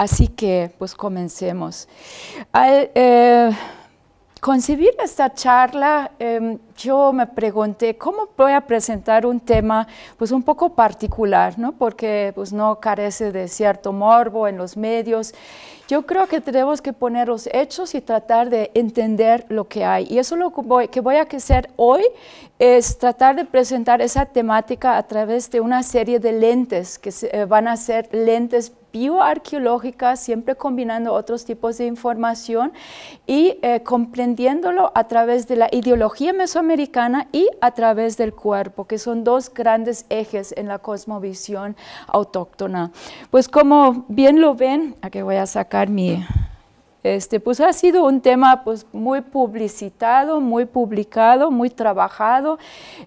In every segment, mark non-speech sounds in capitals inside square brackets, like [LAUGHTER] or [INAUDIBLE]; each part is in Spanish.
Así que, pues comencemos. Al eh, concebir esta charla, em, yo me pregunté cómo voy a presentar un tema, pues un poco particular, ¿no? Porque pues no carece de cierto morbo en los medios yo creo que tenemos que poner los hechos y tratar de entender lo que hay. Y eso lo que voy, que voy a hacer hoy es tratar de presentar esa temática a través de una serie de lentes que eh, van a ser lentes bioarqueológicas siempre combinando otros tipos de información y eh, comprendiéndolo a través de la ideología mesoamericana y a través del cuerpo, que son dos grandes ejes en la cosmovisión autóctona. Pues como bien lo ven, aquí voy a sacar me Este, pues ha sido un tema pues, muy publicitado, muy publicado, muy trabajado.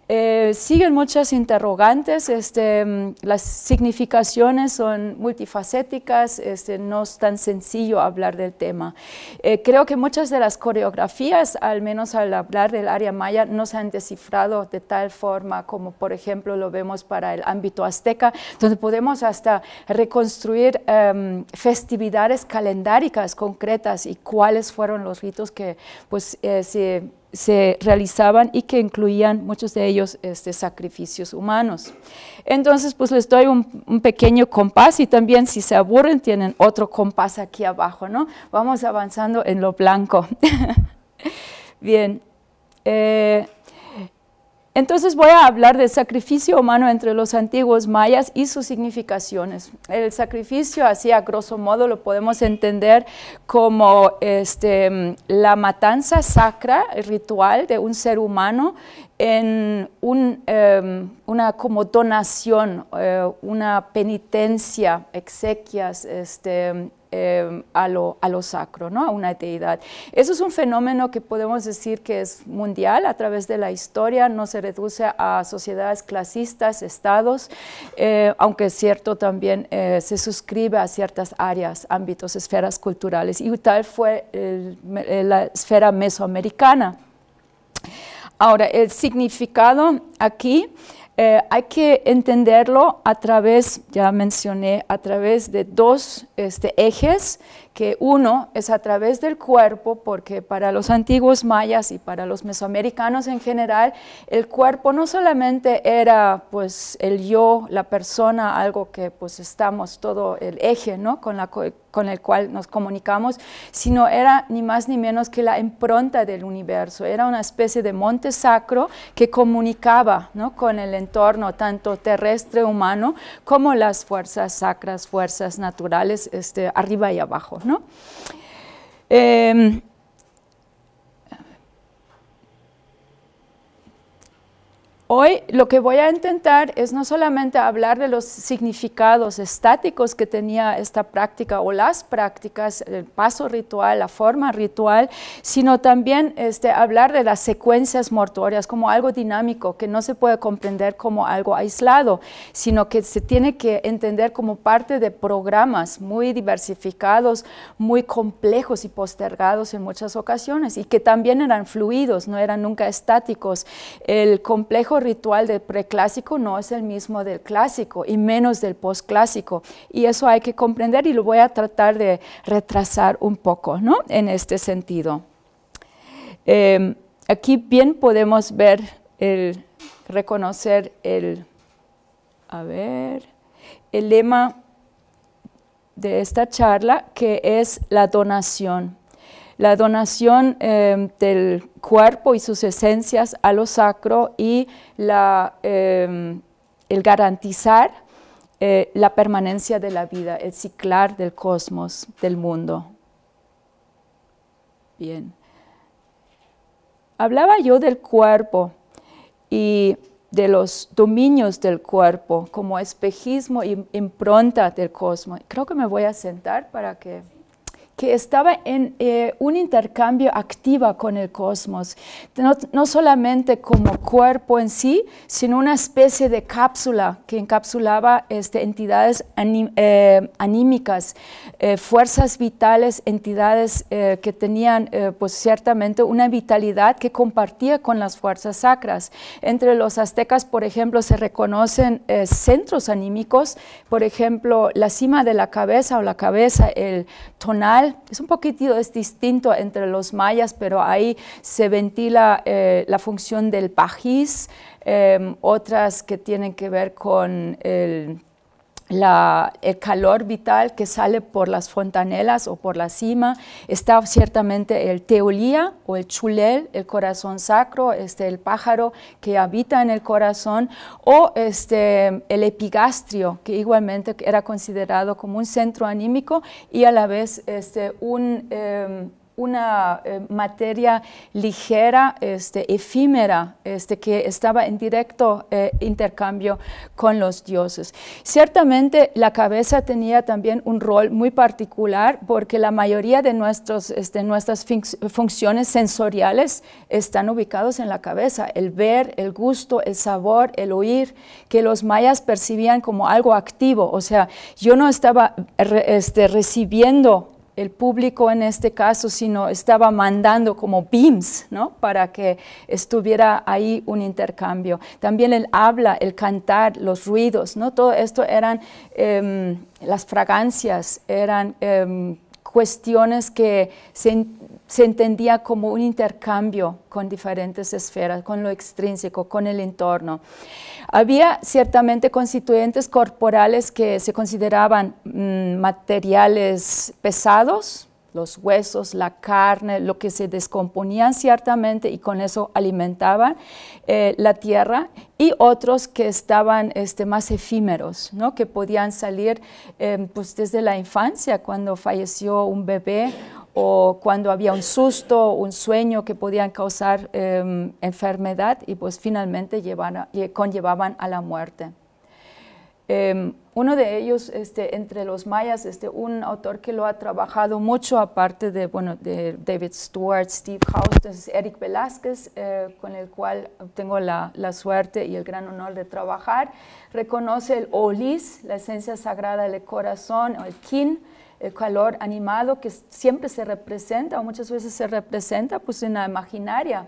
Eh, siguen muchas interrogantes, este, las significaciones son multifacéticas, este, no es tan sencillo hablar del tema. Eh, creo que muchas de las coreografías, al menos al hablar del área maya, no se han descifrado de tal forma como por ejemplo lo vemos para el ámbito azteca, donde podemos hasta reconstruir em, festividades calendáricas concretas y cuáles fueron los ritos que pues, eh, se, realizaban y que incluían muchos de ellos este, sacrificios humanos. Entonces, pues les doy un, pequeño compás y también si se aburren tienen otro compás aquí abajo, ¿no? Vamos avanzando en lo blanco. [LAUGHS] Bien. Eh, entonces voy a hablar del sacrificio humano entre los antiguos mayas y sus significaciones. El sacrificio, así a grosso modo, lo podemos entender como este, la matanza sacra, el ritual de un ser humano en em, una como donación, eh, una penitencia, exequias, este, Em, a, lo, a, lo, sacro, ¿no? a una deidad. Eso es un fenómeno que podemos decir que es mundial a través de la historia, no se reduce a sociedades clasistas, estados, eh, aunque es cierto también eh, se suscribe a ciertas áreas, ámbitos, esferas culturales, y tal fue eh, la esfera mesoamericana. Ahora, el significado aquí eh, hay que entenderlo a través, ya mencioné, a través de dos este, ejes que uno es a través del cuerpo, porque para los antiguos mayas y para los mesoamericanos en general, el cuerpo no solamente era pues el yo, la persona, algo que pues estamos todo el eje, ¿no? Con el cual nos comunicamos, sino era ni más ni menos que la impronta del universo, era una especie de monte sacro que comunicaba ¿no? con el entorno tanto terrestre humano como las fuerzas sacras, fuerzas naturales este, arriba y abajo. ¿no? Eh, Hoy lo que voy a intentar es no solamente hablar de los significados estáticos que tenía esta práctica o las prácticas, el paso ritual, la forma ritual, sino también este, hablar de las secuencias mortuorias como algo dinámico que no se puede comprender como algo aislado, sino que se tiene que entender como parte de programas muy diversificados, muy complejos y postergados en muchas ocasiones y que también eran fluidos, no eran nunca estáticos. El complejo ritual del preclásico no es el mismo del clásico y menos del posclásico Y eso hay que comprender y lo voy a tratar de retrasar un poco ¿no? en este sentido. Em, aquí bien podemos ver, el, reconocer el, a ver, el lema de esta charla que es la donación la donación em, del cuerpo y sus esencias a lo sacro y la, em, el garantizar eh, la permanencia de la vida, el ciclar del cosmos, del mundo. Bien. Hablaba yo del cuerpo y de los dominios del cuerpo como espejismo y impronta del cosmos. Creo que me voy a sentar para que que estaba en eh, un intercambio activo con el cosmos, no, solamente como cuerpo en sí, sino una especie de cápsula que encapsulaba este, entidades eh, anímicas, eh, fuerzas vitales, entidades que tenían pues ciertamente una vitalidad que compartía con las fuerzas sacras. Entre los aztecas, por ejemplo, se reconocen centros anímicos, por ejemplo, la cima de la cabeza o la cabeza, el tonal, es un poquitito es distinto entre los mayas, pero ahí se ventila eh, la función del pajis eh, otras que tienen que ver con el la, el calor vital que sale por las fontanelas o por la cima. Está ciertamente el teolía o el chulel, el corazón sacro, este, el pájaro que habita en el corazón, o este, el epigastrio, que igualmente era considerado como un centro anímico y a la vez este, un... Em, una eh, materia ligera, este, efímera, este, que estaba en directo eh, intercambio con los dioses. Ciertamente la cabeza tenía también un rol muy particular porque la mayoría de nuestros, este, nuestras funciones sensoriales están ubicados en la cabeza, el ver, el gusto, el sabor, el oír, que los mayas percibían como algo activo, o sea, yo no estaba este, recibiendo el público en este caso, sino estaba mandando como beams, ¿no? Para que estuviera ahí un intercambio. También el habla, el cantar, los ruidos, ¿no? Todo esto eran em, las fragancias, eran em, cuestiones que se se entendía como un intercambio con diferentes esferas, con lo extrínseco, con el entorno. Había ciertamente constituyentes corporales que se consideraban mm, materiales pesados, los huesos, la carne, lo que se descomponían ciertamente y con eso alimentaban eh, la tierra y otros que estaban este, más efímeros, ¿no? que podían salir em, pues desde la infancia, cuando falleció un bebé o cuando había un susto, un sueño que podían causar em, enfermedad y pues finalmente conllevaban a la muerte. Em, uno de ellos, este, entre los mayas, este, un autor que lo ha trabajado mucho, aparte de, bueno, de David Stewart, Steve House, es Eric Velázquez, eh, con el cual tengo la, la, suerte y el gran honor de trabajar, reconoce el olis, la esencia sagrada del corazón, el kin, el calor animado que siempre se representa o muchas veces se representa pues en la imaginaria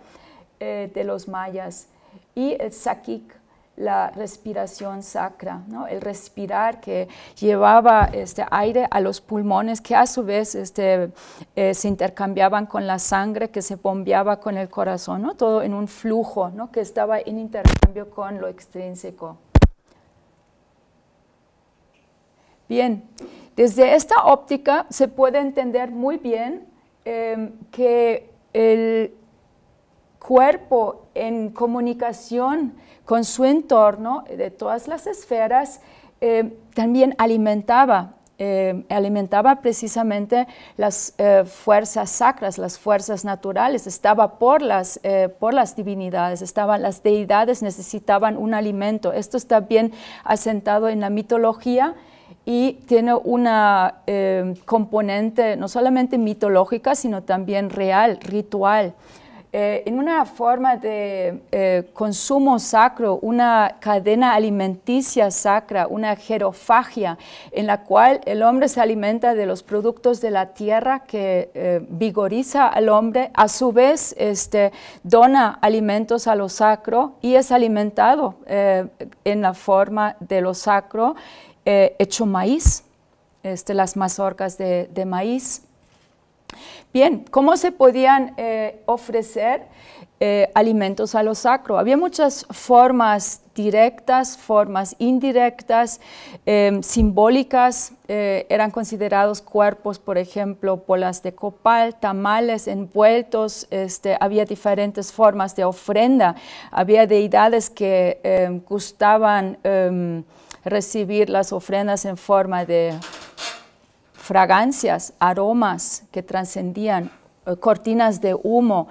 eh, de los mayas y el sakik la respiración sacra, el respirar que llevaba este aire a los pulmones que a su vez este, eh, se intercambiaban con la sangre que se bombeaba con el corazón, todo en un flujo que estaba en intercambio con lo extrínseco. Bien, desde esta óptica se puede entender muy bien em, que el cuerpo en comunicación con su entorno de todas las esferas em, también alimentaba, em, alimentaba precisamente las eh, fuerzas sacras, las fuerzas naturales, estaba eh, por las, divinidades, estaban las deidades necesitaban un alimento. Esto está bien asentado en la mitología y tiene una eh, componente no solamente mitológica, sino también real, ritual. Eh, en una forma de eh, consumo sacro, una cadena alimenticia sacra, una jerofagia, en la cual el hombre se alimenta de los productos de la tierra que vigoriza al hombre, a su vez este, dona alimentos a lo sacro y es alimentado en la forma de lo sacro eh, hecho maíz, este, las mazorcas de, maíz. Bien, ¿cómo se podían eh, ofrecer eh, alimentos a lo sacro? Había muchas formas directas, formas indirectas, simbólicas, eran considerados cuerpos, por ejemplo, polas de copal, tamales envueltos, este, había diferentes formas de ofrenda, había deidades que gustaban em, recibir las ofrendas en forma de fragancias, aromas que trascendían, eh, cortinas de humo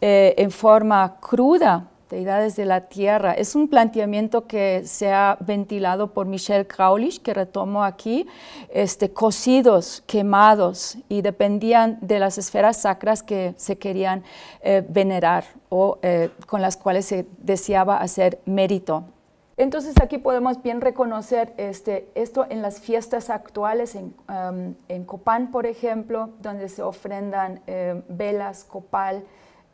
eh, en forma cruda, deidades de la tierra. Es un planteamiento que se ha ventilado por Michelle Kraulich, que retomo aquí, este, cocidos, quemados, y dependían de las esferas sacras que se querían eh, venerar o con las cuales se deseaba hacer mérito. Entonces aquí podemos bien reconocer este, esto en las fiestas actuales, en, Copán, por ejemplo, donde se ofrendan eh, velas, copal,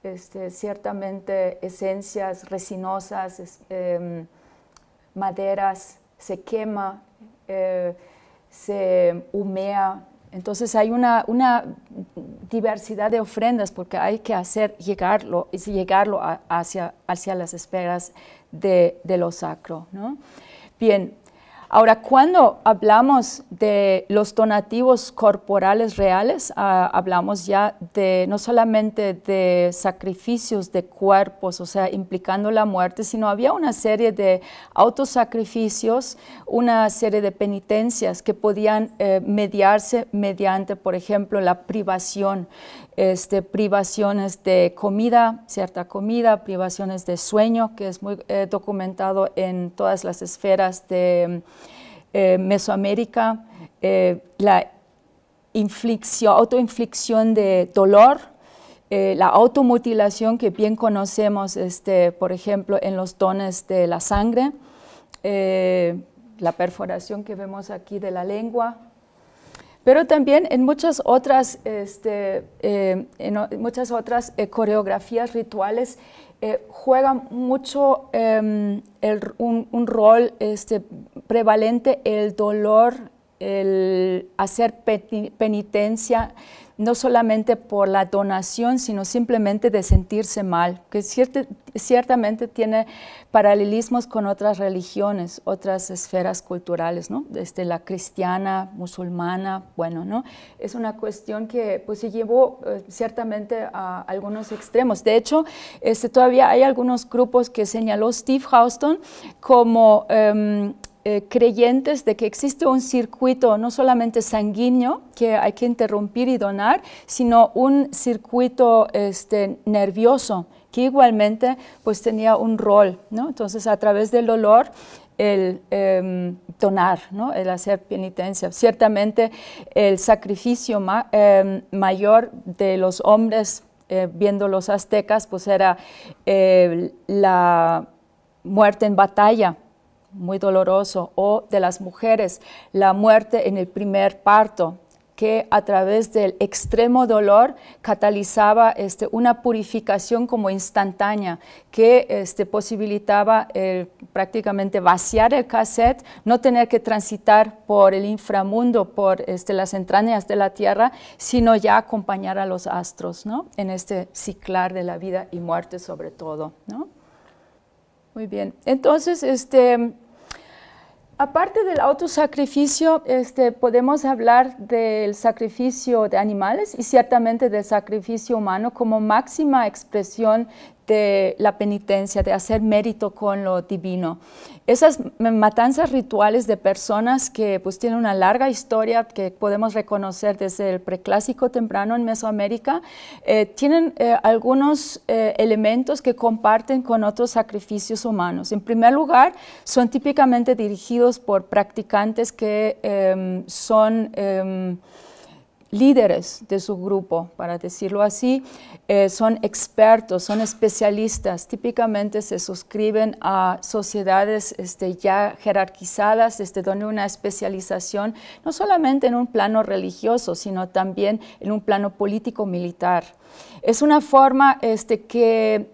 este, ciertamente esencias resinosas, em, maderas, se quema, eh, se humea. Entonces hay una, diversidad de ofrendas porque hay que hacer llegarlo, llegarlo hacia, hacia las esperas de, lo sacro. Bien, ahora cuando hablamos de los donativos corporales reales, ah, hablamos ya de no solamente de sacrificios de cuerpos, o sea, implicando la muerte, sino había una serie de autosacrificios, una serie de penitencias que podían eh, mediarse mediante, por ejemplo, la privación este, privaciones de comida, cierta comida, privaciones de sueño, que es muy eh, documentado en todas las esferas de eh, Mesoamérica, eh, la autoinflicción de dolor, la automutilación que bien conocemos, este, por ejemplo, en los dones de la sangre, la perforación que vemos aquí de la lengua, pero también en muchas otras, este, eh, en muchas otras eh, coreografías rituales eh, juega mucho em, un, rol este, prevalente el dolor, el hacer penitencia, no solamente por la donación, sino simplemente de sentirse mal, que ciertamente tiene paralelismos con otras religiones, otras esferas culturales, ¿no? Desde la cristiana, musulmana, bueno, ¿no? Es una cuestión que pues se llevó eh, ciertamente a algunos extremos. De hecho, este, todavía hay algunos grupos que señaló Steve Houston como em, eh, creyentes de que existe un circuito no solamente sanguíneo que hay que interrumpir y donar, sino un circuito este, nervioso que igualmente pues tenía un rol, Entonces a través del dolor el em, donar, el hacer penitencia. Ciertamente el sacrificio em, mayor de los hombres, eh, viendo los aztecas, pues era eh, la muerte en batalla, muy doloroso, o de las mujeres, la muerte en el primer parto, que a través del extremo dolor catalizaba este, una purificación como instantánea, que este, posibilitaba prácticamente vaciar el cassette, no tener que transitar por el inframundo, por este, las entrañas de la tierra, sino ya acompañar a los astros ¿no? en este ciclar de la vida y muerte sobre todo. ¿no? Muy bien. Entonces, este, aparte del autosacrificio, este, podemos hablar del sacrificio de animales y ciertamente del sacrificio humano como máxima expresión de la penitencia, de hacer mérito con lo divino. Esas matanzas rituales de personas que pues tienen una larga historia que podemos reconocer desde el preclásico temprano en Mesoamérica, eh, tienen eh, algunos eh, elementos que comparten con otros sacrificios humanos. En primer lugar, son típicamente dirigidos por practicantes que em, son em, líderes de su grupo, para decirlo así, eh, son expertos, son especialistas, típicamente se suscriben a sociedades este, ya jerarquizadas, este, donde una especialización no solamente en un plano religioso, sino también en un plano político-militar es una forma este, que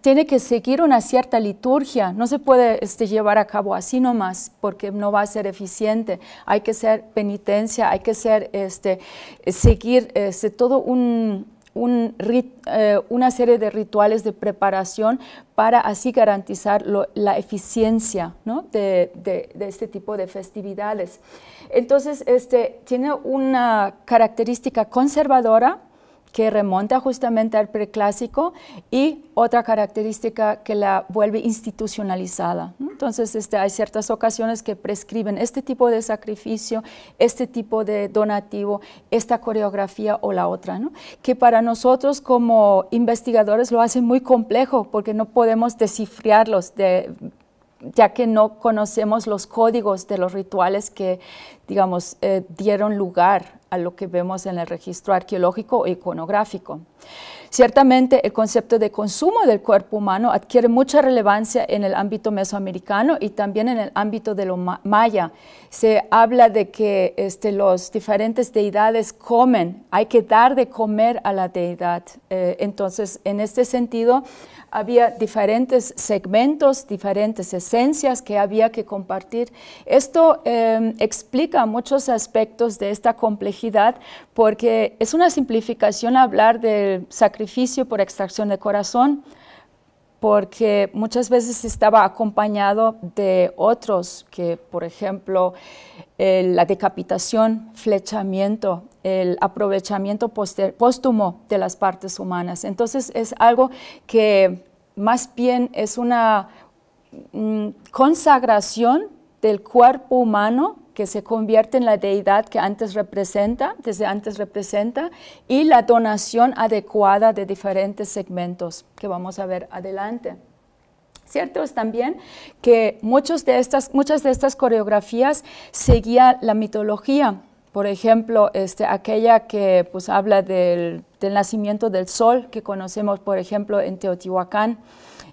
tiene que seguir una cierta liturgia, no se puede este, llevar a cabo así nomás porque no va a ser eficiente, hay que ser penitencia, hay que ser, este, seguir este, todo un, eh, una serie de rituales de preparación para así garantizar la eficiencia de, de, este tipo de festividades. Entonces, este, tiene una característica conservadora, que remonta justamente al preclásico y otra característica que la vuelve institucionalizada. Entonces, este, hay ciertas ocasiones que prescriben este tipo de sacrificio, este tipo de donativo, esta coreografía o la otra, que para nosotros como investigadores lo hace muy complejo porque no podemos descifrarlos ya que no conocemos los códigos de los rituales que, digamos, eh, dieron lugar a lo que vemos en el registro arqueológico e iconográfico. Ciertamente, el concepto de consumo del cuerpo humano adquiere mucha relevancia en el ámbito mesoamericano y también en el ámbito de lo maya. Se habla de que este, los diferentes deidades comen, hay que dar de comer a la deidad. Eh, entonces, en este sentido, había diferentes segmentos, diferentes esencias que había que compartir. Esto em, explica muchos aspectos de esta complejidad porque es una simplificación hablar del sacrificio por extracción de corazón, porque muchas veces estaba acompañado de otros, que por ejemplo la decapitación, flechamiento, el aprovechamiento póstumo de las partes humanas. Entonces es algo que más bien es una mm, consagración del cuerpo humano que se convierte en la deidad que antes representa, desde antes representa, y la donación adecuada de diferentes segmentos que vamos a ver adelante. Cierto es también que muchos de estas, muchas de estas coreografías seguían la mitología. Por ejemplo, este, aquella que pues, habla del nacimiento del sol que conocemos, por ejemplo, en Teotihuacán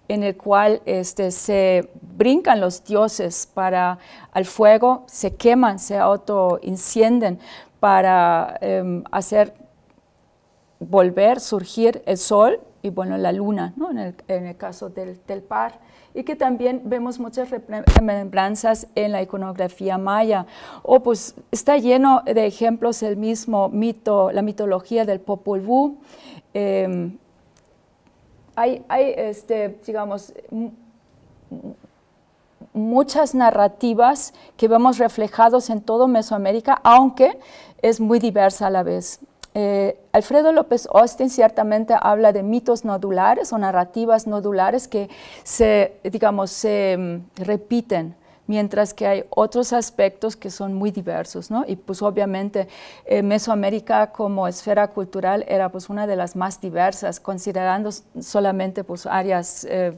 en el cual este, se brincan los dioses para al fuego, se queman, se auto-incienden, para em, hacer volver, surgir el sol y bueno, la luna, ¿no? en, el, en, el, caso del, del, par, y que también vemos muchas remembranzas en la iconografía maya. O pues está lleno de ejemplos el mismo mito, la mitología del Popol Vuh, em, hay, este, digamos, muchas narrativas que vemos reflejados en todo Mesoamérica, aunque es muy diversa a la vez. Eh, Alfredo López Austin ciertamente habla de mitos nodulares o narrativas nodulares que se, digamos, se mm, repiten mientras que hay otros aspectos que son muy diversos, ¿no? Y pues obviamente eh, Mesoamérica como esfera cultural era pues una de las más diversas, considerando solamente pues áreas eh,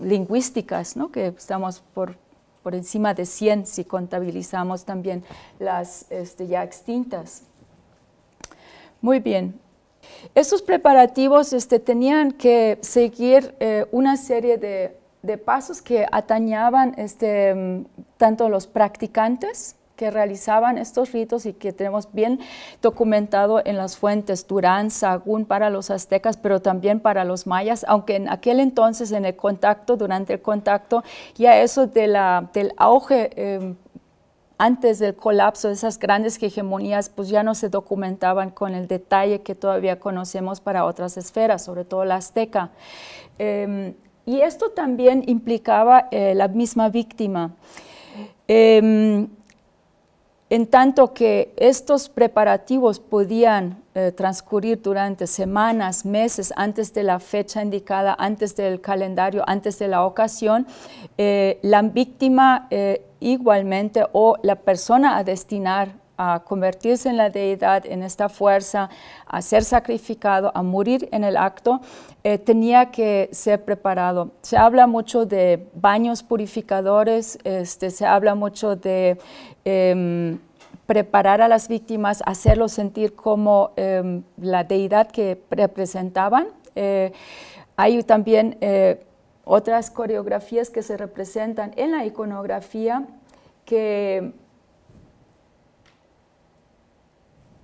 lingüísticas, ¿no? Que estamos por por encima de 100 si contabilizamos también las este, ya extintas. Muy bien. Estos preparativos este, tenían que seguir eh, una serie de de pasos que atañaban este, tanto los practicantes que realizaban estos ritos y que tenemos bien documentado en las fuentes, Durán, Sagún para los aztecas, pero también para los mayas, aunque en aquel entonces, en el contacto, durante el contacto, ya eso de del auge em, antes del colapso de esas grandes hegemonías, pues ya no se documentaban con el detalle que todavía conocemos para otras esferas, sobre todo la azteca. Em, y esto también implicaba eh, la misma víctima. Em, en tanto que estos preparativos podían eh, transcurrir durante semanas, meses, antes de la fecha indicada, antes del calendario, antes de la ocasión, eh, la víctima igualmente o la persona a destinar a convertirse en la deidad, en esta fuerza, a ser sacrificado, a morir en el acto, eh, tenía que ser preparado. Se habla mucho de baños purificadores, este, se habla mucho de... Em, preparar a las víctimas, hacerlos sentir como em, la deidad que representaban. Eh, hay también eh, otras coreografías que se representan en la iconografía que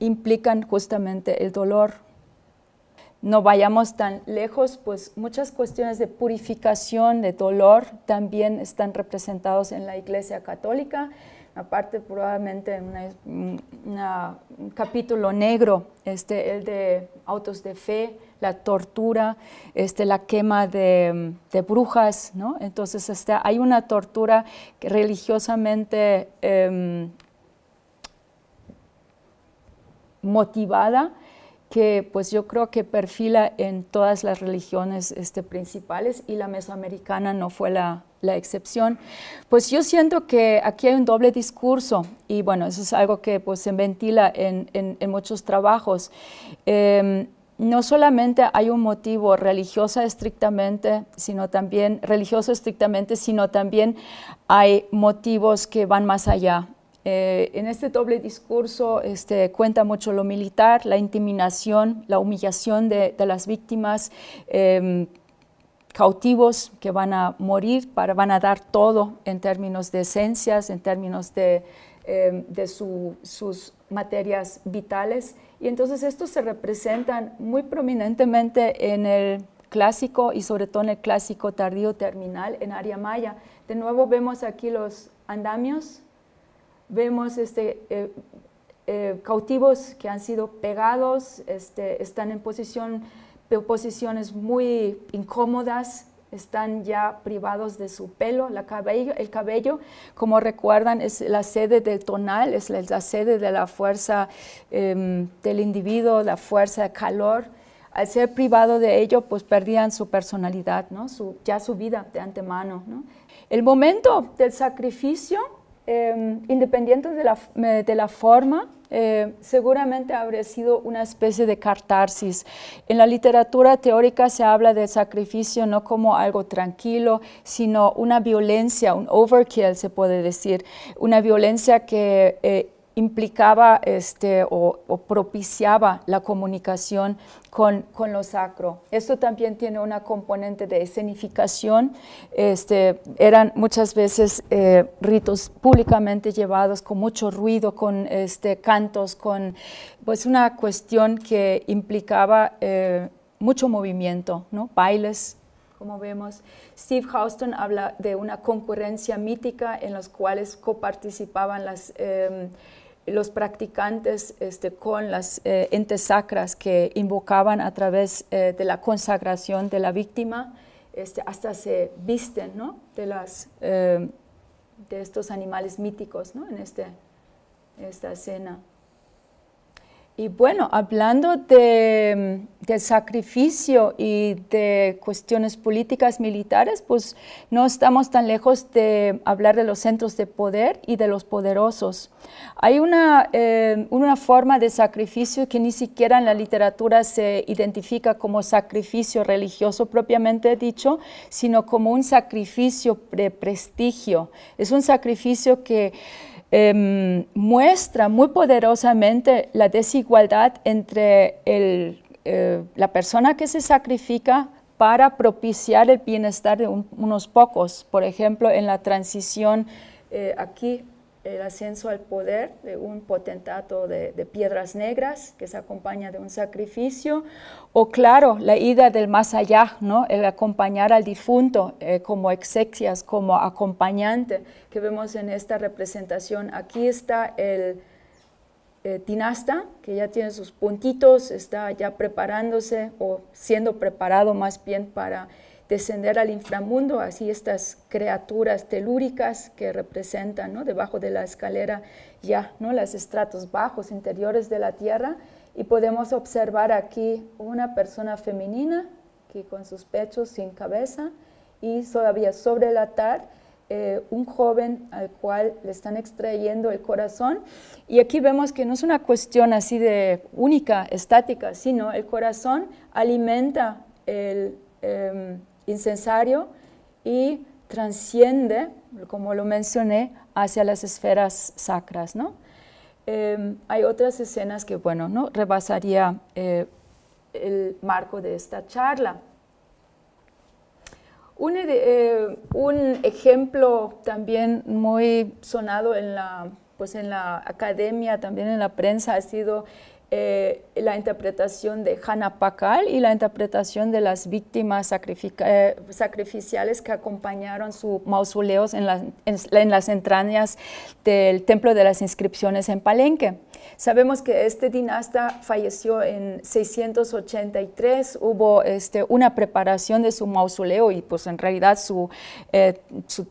implican justamente el dolor. No vayamos tan lejos, pues muchas cuestiones de purificación, de dolor, también están representados en la Iglesia Católica, aparte probablemente en un capítulo negro, este, el de autos de fe, la tortura, este, la quema de, brujas, ¿no? Entonces este, hay una tortura que religiosamente em, motivada que pues yo creo que perfila en todas las religiones este, principales y la mesoamericana no fue la, excepción. Pues yo siento que aquí hay un doble discurso y bueno, eso es algo que pues se ventila en, muchos trabajos. Em, no solamente hay un motivo religioso estrictamente, sino también religioso estrictamente, sino también hay motivos que van más allá eh, en este doble discurso este, cuenta mucho lo militar, la intimidación, la humillación de, las víctimas, em, cautivos que van a morir, para, van a dar todo en términos de esencias, en términos de, em, sus materias vitales. Y entonces estos se representan muy prominentemente en el clásico y sobre todo en el clásico tardío terminal en área Maya. De nuevo vemos aquí los andamios vemos este, eh, eh, cautivos que han sido pegados, este, están en posición, posiciones muy incómodas, están ya privados de su pelo, la cabello, el cabello, como recuerdan, es la sede del tonal, es la, sede de la fuerza em, del individuo, la fuerza de calor. Al ser privado de ello, pues perdían su personalidad, ¿no? su, ya su vida de antemano. El momento del sacrificio eh, em, independiente de la, forma, eh, seguramente habría sido una especie de cartarsis En la literatura teórica se habla del sacrificio no como algo tranquilo, sino una violencia, un overkill se puede decir, una violencia que eh, implicaba este, o, propiciaba la comunicación con, con, lo sacro. Esto también tiene una componente de escenificación. Este, eran muchas veces eh, ritos públicamente llevados con mucho ruido, con este, cantos, con pues una cuestión que implicaba eh, mucho movimiento, ¿no? bailes, como vemos. Steve Houston habla de una concurrencia mítica en los cuales coparticipaban las... Em, los practicantes este, con las eh, entes sacras que invocaban a través eh, de la consagración de la víctima, este, hasta se visten de, eh, de estos animales míticos ¿no? en este, esta escena. Y bueno, hablando de, sacrificio y de cuestiones políticas militares, pues no estamos tan lejos de hablar de los centros de poder y de los poderosos. Hay una, eh, una forma de sacrificio que ni siquiera en la literatura se identifica como sacrificio religioso propiamente dicho, sino como un sacrificio de prestigio. Es un sacrificio que Em, muestra muy poderosamente la desigualdad entre eh, la persona que se sacrifica para propiciar el bienestar de unos pocos. Por ejemplo, en la transición eh, aquí el ascenso al poder de un potentato de, piedras negras que se acompaña de un sacrificio, o claro, la ida del más allá, ¿no? el acompañar al difunto eh, como exequias, como acompañante, que vemos en esta representación. Aquí está el eh, tinasta, que ya tiene sus puntitos, está ya preparándose o siendo preparado más bien para descender al inframundo, así estas criaturas telúricas que representan ¿no? debajo de la escalera ya ¿no? los estratos bajos interiores de la tierra. Y podemos observar aquí una persona femenina que con sus pechos sin cabeza y todavía sobre el altar eh, un joven al cual le están extrayendo el corazón. Y aquí vemos que no es una cuestión así de única, estática, sino el corazón alimenta el, em, incensario y transciende, como lo mencioné, hacia las esferas sacras. ¿no? Em, hay otras escenas que, bueno, ¿no? rebasaría eh, el marco de esta charla. Un, eh, un, ejemplo también muy sonado en la, pues en la academia, también en la prensa, ha sido eh, la interpretación de Hannah Pakal y la interpretación de las víctimas eh, sacrificiales que acompañaron sus mausoleos en, las entrañas del Templo de las Inscripciones en Palenque. Sabemos que este dinasta falleció en 683, hubo este, una preparación de su mausoleo y pues en realidad su, eh,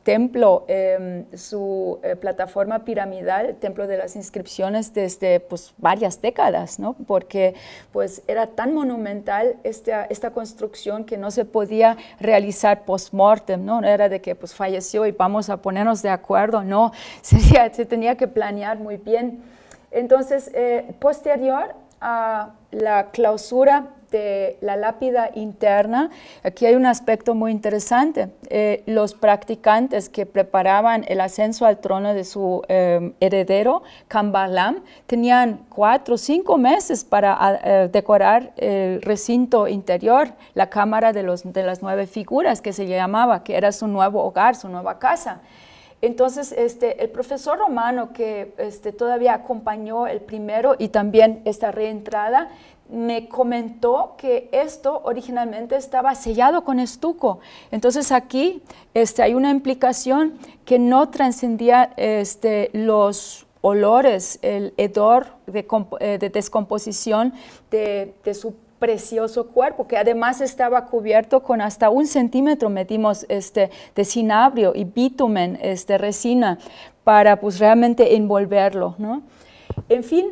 templo, em, su eh, plataforma piramidal, templo de las inscripciones desde pues varias décadas, Porque pues era tan monumental esta, esta construcción que no se podía realizar post-mortem, ¿no? Era de que pues falleció y vamos a ponernos de acuerdo, no, [LAUGHS] se tenía que planear muy bien. Entonces, eh, posterior a la clausura de la lápida interna, aquí hay un aspecto muy interesante. Eh, los practicantes que preparaban el ascenso al trono de su eh, heredero, Kambalam, tenían cuatro o cinco meses para ah, decorar el recinto interior, la cámara de las nueve figuras que se llamaba, que era su nuevo hogar, su nueva casa. Entonces, este, el profesor romano que este, todavía acompañó el primero y también esta reentrada, me comentó que esto originalmente estaba sellado con estuco. Entonces aquí este, hay una implicación que no trascendía este, los olores, el hedor de, eh, descomposición de, de su precioso cuerpo, que además estaba cubierto con hasta un centímetro, metimos este, de cinabrio y bitumen, este, resina, para pues realmente envolverlo, En fin,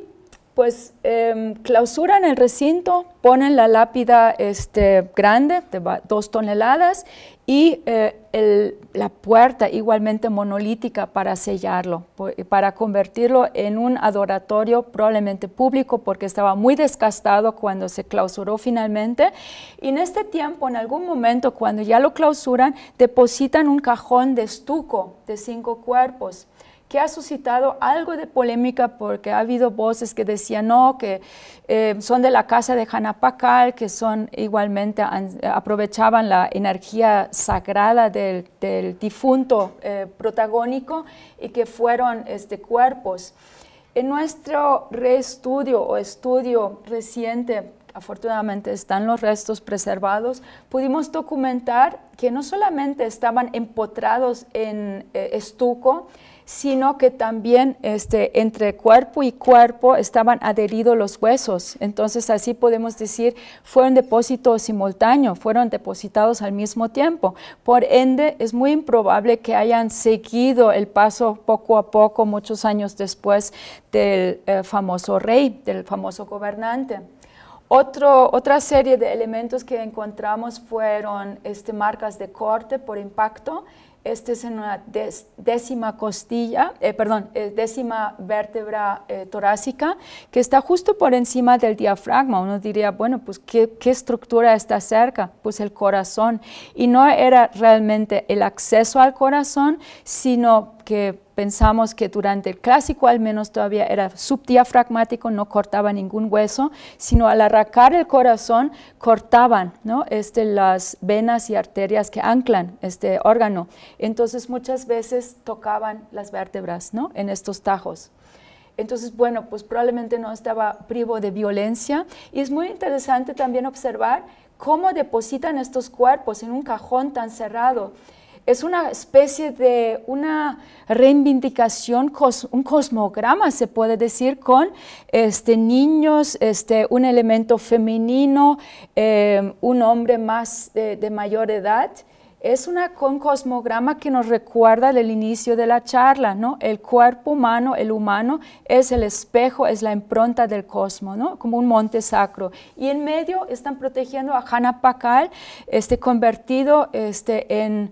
pues em, clausuran el recinto, ponen la lápida este, grande de dos toneladas y eh, la puerta igualmente monolítica para sellarlo, eh, para convertirlo en un adoratorio probablemente público porque estaba muy desgastado cuando se clausuró finalmente. Y en este tiempo, en algún momento, cuando ya lo clausuran, depositan un cajón de estuco de cinco cuerpos que ha suscitado algo de polémica porque ha habido voces que decían no, que eh, son de la casa de Hanapacal, que son igualmente aprovechaban la energía sagrada del, difunto eh, protagónico y que fueron este, cuerpos. En nuestro reestudio o estudio reciente afortunadamente están los restos preservados, pudimos documentar que no solamente estaban empotrados en eh, estuco, sino que también este, entre cuerpo y cuerpo estaban adheridos los huesos. Entonces así podemos decir, fueron depósitos simultáneos, fueron depositados al mismo tiempo. Por ende, es muy improbable que hayan seguido el paso poco a poco, muchos años después del eh, famoso rey, del famoso gobernante. otra serie de elementos que encontramos fueron este, marcas de corte por impacto este es en una décima costilla, eh, perdón, eh, décima vértebra eh, torácica que está justo por encima del diafragma. Uno diría, bueno, pues ¿qué, ¿qué, estructura está cerca? Pues el corazón. Y no era realmente el acceso al corazón, sino que pensamos que durante el clásico al menos todavía era subdiafragmático, no cortaba ningún hueso, sino al arrancar el corazón cortaban ¿no? este, las venas y arterias que anclan este órgano. Entonces muchas veces tocaban las vértebras ¿no? en estos tajos. Entonces, bueno, pues probablemente no estaba privo de violencia. Y es muy interesante también observar cómo depositan estos cuerpos en un cajón tan cerrado es una especie de una reivindicación, un cosmograma se puede decir, con este, niños, este, un elemento femenino, eh, un hombre más de, mayor edad es una, un cosmograma que nos recuerda el inicio de la charla, ¿no? El cuerpo humano, el humano, es el espejo, es la impronta del cosmos, ¿no? Como un monte sacro. Y en medio están protegiendo a Hannah Pakal, este, convertido este, en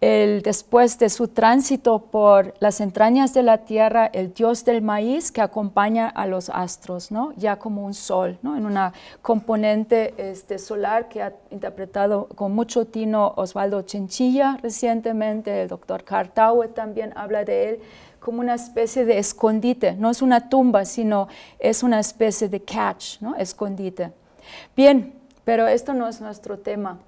el, después de su tránsito por las entrañas de la tierra, el dios del maíz que acompaña a los astros, ¿no? ya como un sol, en una componente este, solar que ha interpretado con mucho tino Osvaldo Chinchilla recientemente, el doctor Cartaue también habla de él como una especie de escondite, no es una tumba, sino es una especie de catch, ¿no? escondite. Bien, pero esto no es nuestro tema.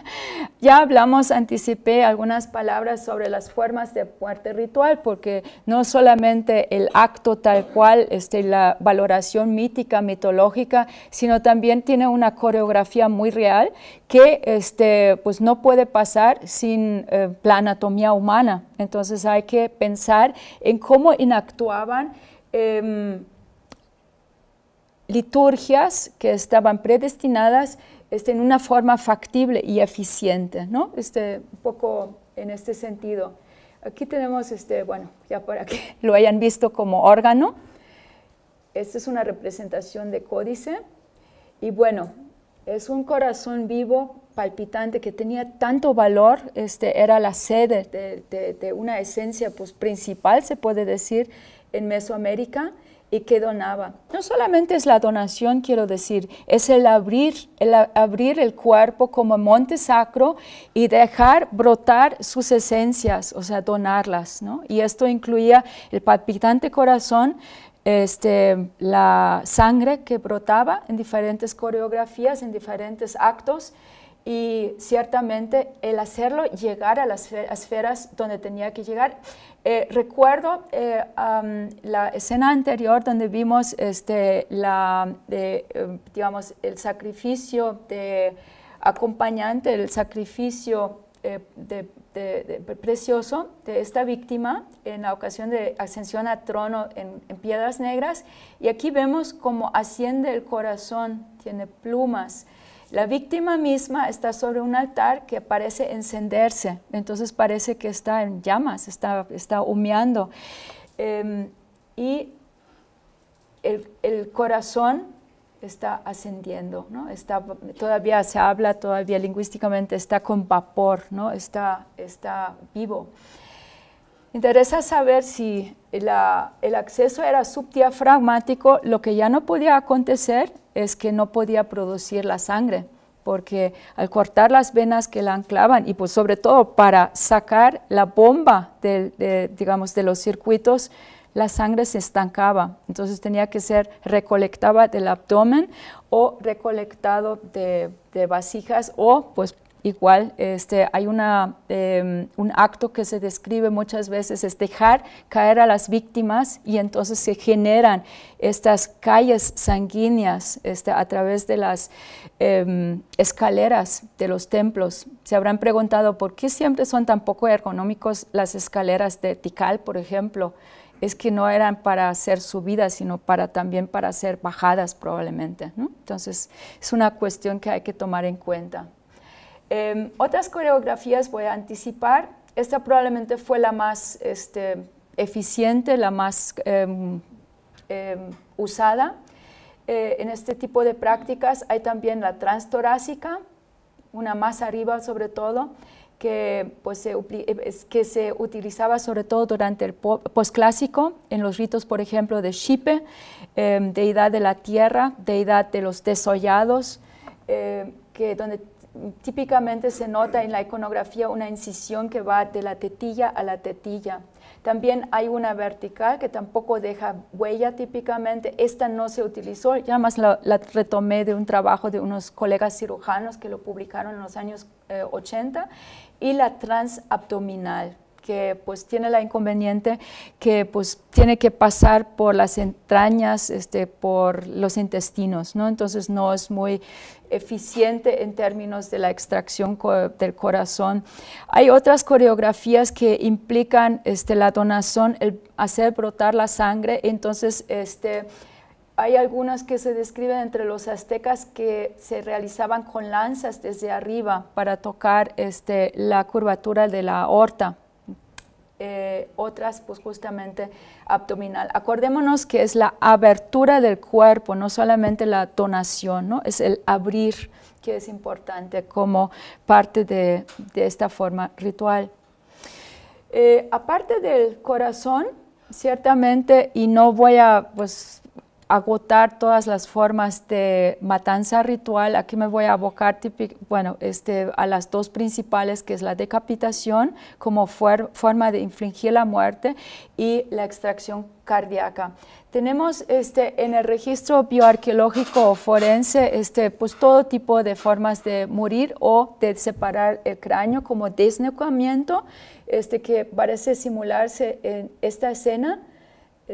[LAUGHS] ya hablamos, anticipé algunas palabras sobre las formas de muerte ritual, porque no solamente el acto tal cual, este, la valoración mítica, mitológica, sino también tiene una coreografía muy real que este, pues no puede pasar sin planatomía eh, la anatomía humana. Entonces hay que pensar en cómo inactuaban. Em, liturgias que estaban predestinadas este, en una forma factible y eficiente, ¿no? Este, un poco en este sentido. Aquí tenemos, este, bueno, ya para que [LAUGHS] lo hayan visto como órgano, esta es una representación de códice y bueno, es un corazón vivo, palpitante, que tenía tanto valor, este, era la sede de, de una esencia pues, principal, se puede decir, en Mesoamérica y que donaba. No solamente es la donación, quiero decir, es el abrir, el abrir el cuerpo como monte sacro y dejar brotar sus esencias, o sea, donarlas, ¿no? Y esto incluía el palpitante corazón, este, la sangre que brotaba en diferentes coreografías, en diferentes actos, y ciertamente el hacerlo llegar a las esferas donde tenía que llegar eh, recuerdo eh, la escena anterior donde vimos este, eh, el sacrificio de acompañante, el sacrificio precioso de esta víctima en la ocasión de ascensión a trono en piedras negras. Y aquí vemos cómo asciende el corazón, tiene plumas. La víctima misma está sobre un altar que parece encenderse, entonces parece que está en llamas, está, está humeando. Em, y el, corazón está ascendiendo, está, todavía se habla, todavía lingüísticamente está con vapor, ¿no? está, está vivo. Interesa saber si el acceso era subdiafragmático, lo que ya no podía acontecer es que no podía producir la sangre, porque al cortar las venas que la anclaban y pues sobre todo para sacar la bomba de, digamos, de los circuitos, la sangre se estancaba, entonces tenía que ser recolectada del abdomen o recolectado de, de vasijas o pues igual este, hay em, un acto que se describe muchas veces, es dejar caer a las víctimas y entonces se generan estas calles sanguíneas este, a través de las em, escaleras de los templos. Se habrán preguntado por qué siempre son tan poco ergonómicos las escaleras de Tikal, por ejemplo. Es que no eran para hacer subidas, sino para también para hacer bajadas probablemente. Entonces es una cuestión que hay que tomar en cuenta. Em, otras coreografías voy a anticipar. Esta probablemente fue la más este, eficiente, la más em, em, usada. Eh, en este tipo de prácticas hay también la transtorácica, una más arriba sobre todo, que, pues, se, eh, que se utilizaba sobre todo durante el posclásico, en los ritos, por ejemplo, de Shipe, deidad de la tierra, deidad de los desollados, que donde típicamente se nota en la iconografía una incisión que va de la tetilla a la tetilla. También hay una vertical que tampoco deja huella típicamente. Esta no se utilizó, ya más la, retomé de un trabajo de unos colegas cirujanos que lo publicaron en los años 80. Eh, y la transabdominal que pues tiene la inconveniente que pues tiene que pasar por las entrañas, este, por los intestinos, ¿no? Entonces no es muy eficiente en términos de la extracción del corazón. Hay otras coreografías que implican este, la donación, el hacer brotar la sangre, entonces este, hay algunas que se describen entre los aztecas que se realizaban con lanzas desde arriba para tocar este, la curvatura de la aorta. Eh, otras pues justamente abdominal. Acordémonos que es la abertura del cuerpo, no solamente la tonación ¿no? es el abrir que es importante como parte de, esta forma ritual. Eh, aparte del corazón, ciertamente, y no voy a pues, agotar todas las formas de matanza ritual. Aquí me voy a abocar bueno, este, a las dos principales, que es la decapitación como forma de infligir la muerte y la extracción cardíaca. Tenemos este, en el registro bioarqueológico forense este, pues, todo tipo de formas de morir o de separar el cráneo como desnecuamiento este, que parece simularse en esta escena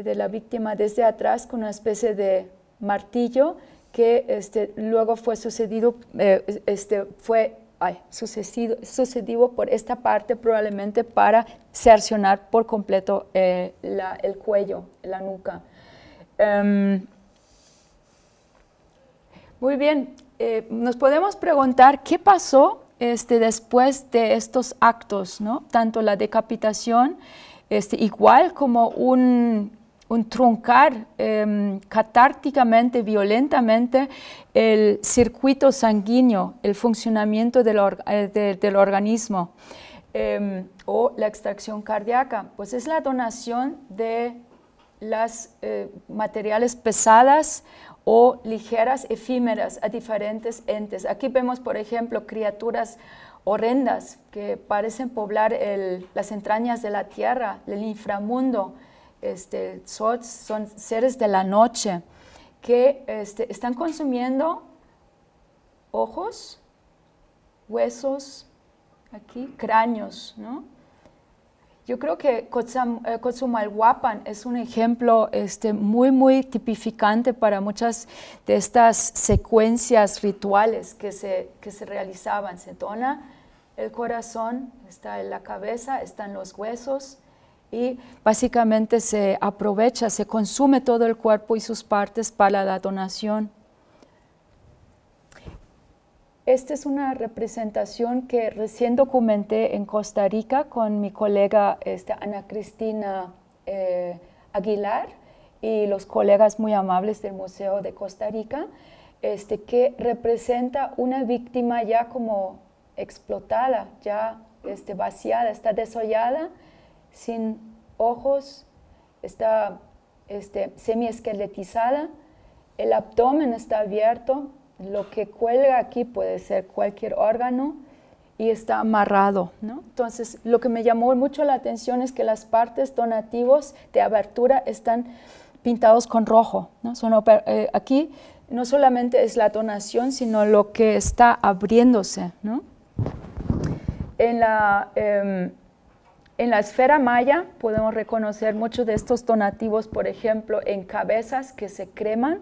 de la víctima desde atrás con una especie de martillo que este, luego fue sucedido, eh, este, fue sucedido, por esta parte probablemente para cercionar por completo eh, el cuello, la nuca. Em, muy bien, eh, nos podemos preguntar qué pasó este, después de estos actos, ¿no? tanto la decapitación, este, igual como un un truncar em, catárticamente, violentamente, el circuito sanguíneo, el funcionamiento del, eh, organismo em, o la extracción cardíaca. Pues es la donación de las eh, materiales pesadas o ligeras efímeras a diferentes entes. Aquí vemos, por ejemplo, criaturas horrendas que parecen poblar las entrañas de la tierra, el inframundo, este, son, seres de la noche que este, están consumiendo ojos, huesos, aquí, cráneos, ¿no? Yo creo que guapan eh, es un ejemplo este, muy, muy tipificante para muchas de estas secuencias rituales que se, que se realizaban. Se dona el corazón, está en la cabeza, están los huesos, y básicamente se aprovecha, se consume todo el cuerpo y sus partes para la donación. Esta es una representación que recién documenté en Costa Rica con mi colega este, Ana Cristina eh, Aguilar y los colegas muy amables del Museo de Costa Rica, este, que representa una víctima ya como explotada, ya este, vaciada, está desollada sin ojos, está este, semi-esqueletizada, el abdomen está abierto, lo que cuelga aquí puede ser cualquier órgano y está amarrado. ¿no? Entonces, lo que me llamó mucho la atención es que las partes donativos de abertura están pintados con rojo. ¿no? Eh, aquí no solamente es la donación, sino lo que está abriéndose. ¿no? En la... Em, en la esfera maya podemos reconocer muchos de estos donativos, por ejemplo, en cabezas que se creman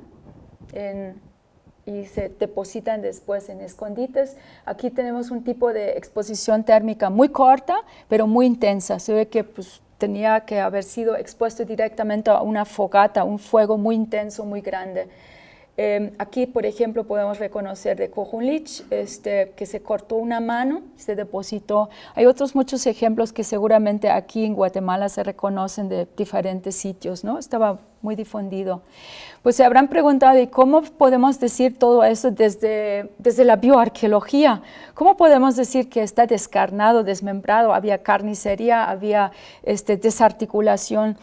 y se depositan después en escondites. Aquí tenemos un tipo de exposición térmica muy corta, pero muy intensa. Se ve que pues, tenía que haber sido expuesto directamente a una fogata, un fuego muy intenso, muy grande. Em, aquí, por ejemplo, podemos reconocer de cojunlich este, que se cortó una mano, se depositó. Hay otros muchos ejemplos que seguramente aquí en Guatemala se reconocen de diferentes sitios, ¿no? Estaba muy difundido. Pues se habrán preguntado, ¿y cómo podemos decir todo eso desde, desde la bioarqueología? ¿Cómo podemos decir que está descarnado, desmembrado, había carnicería, había este, desarticulación?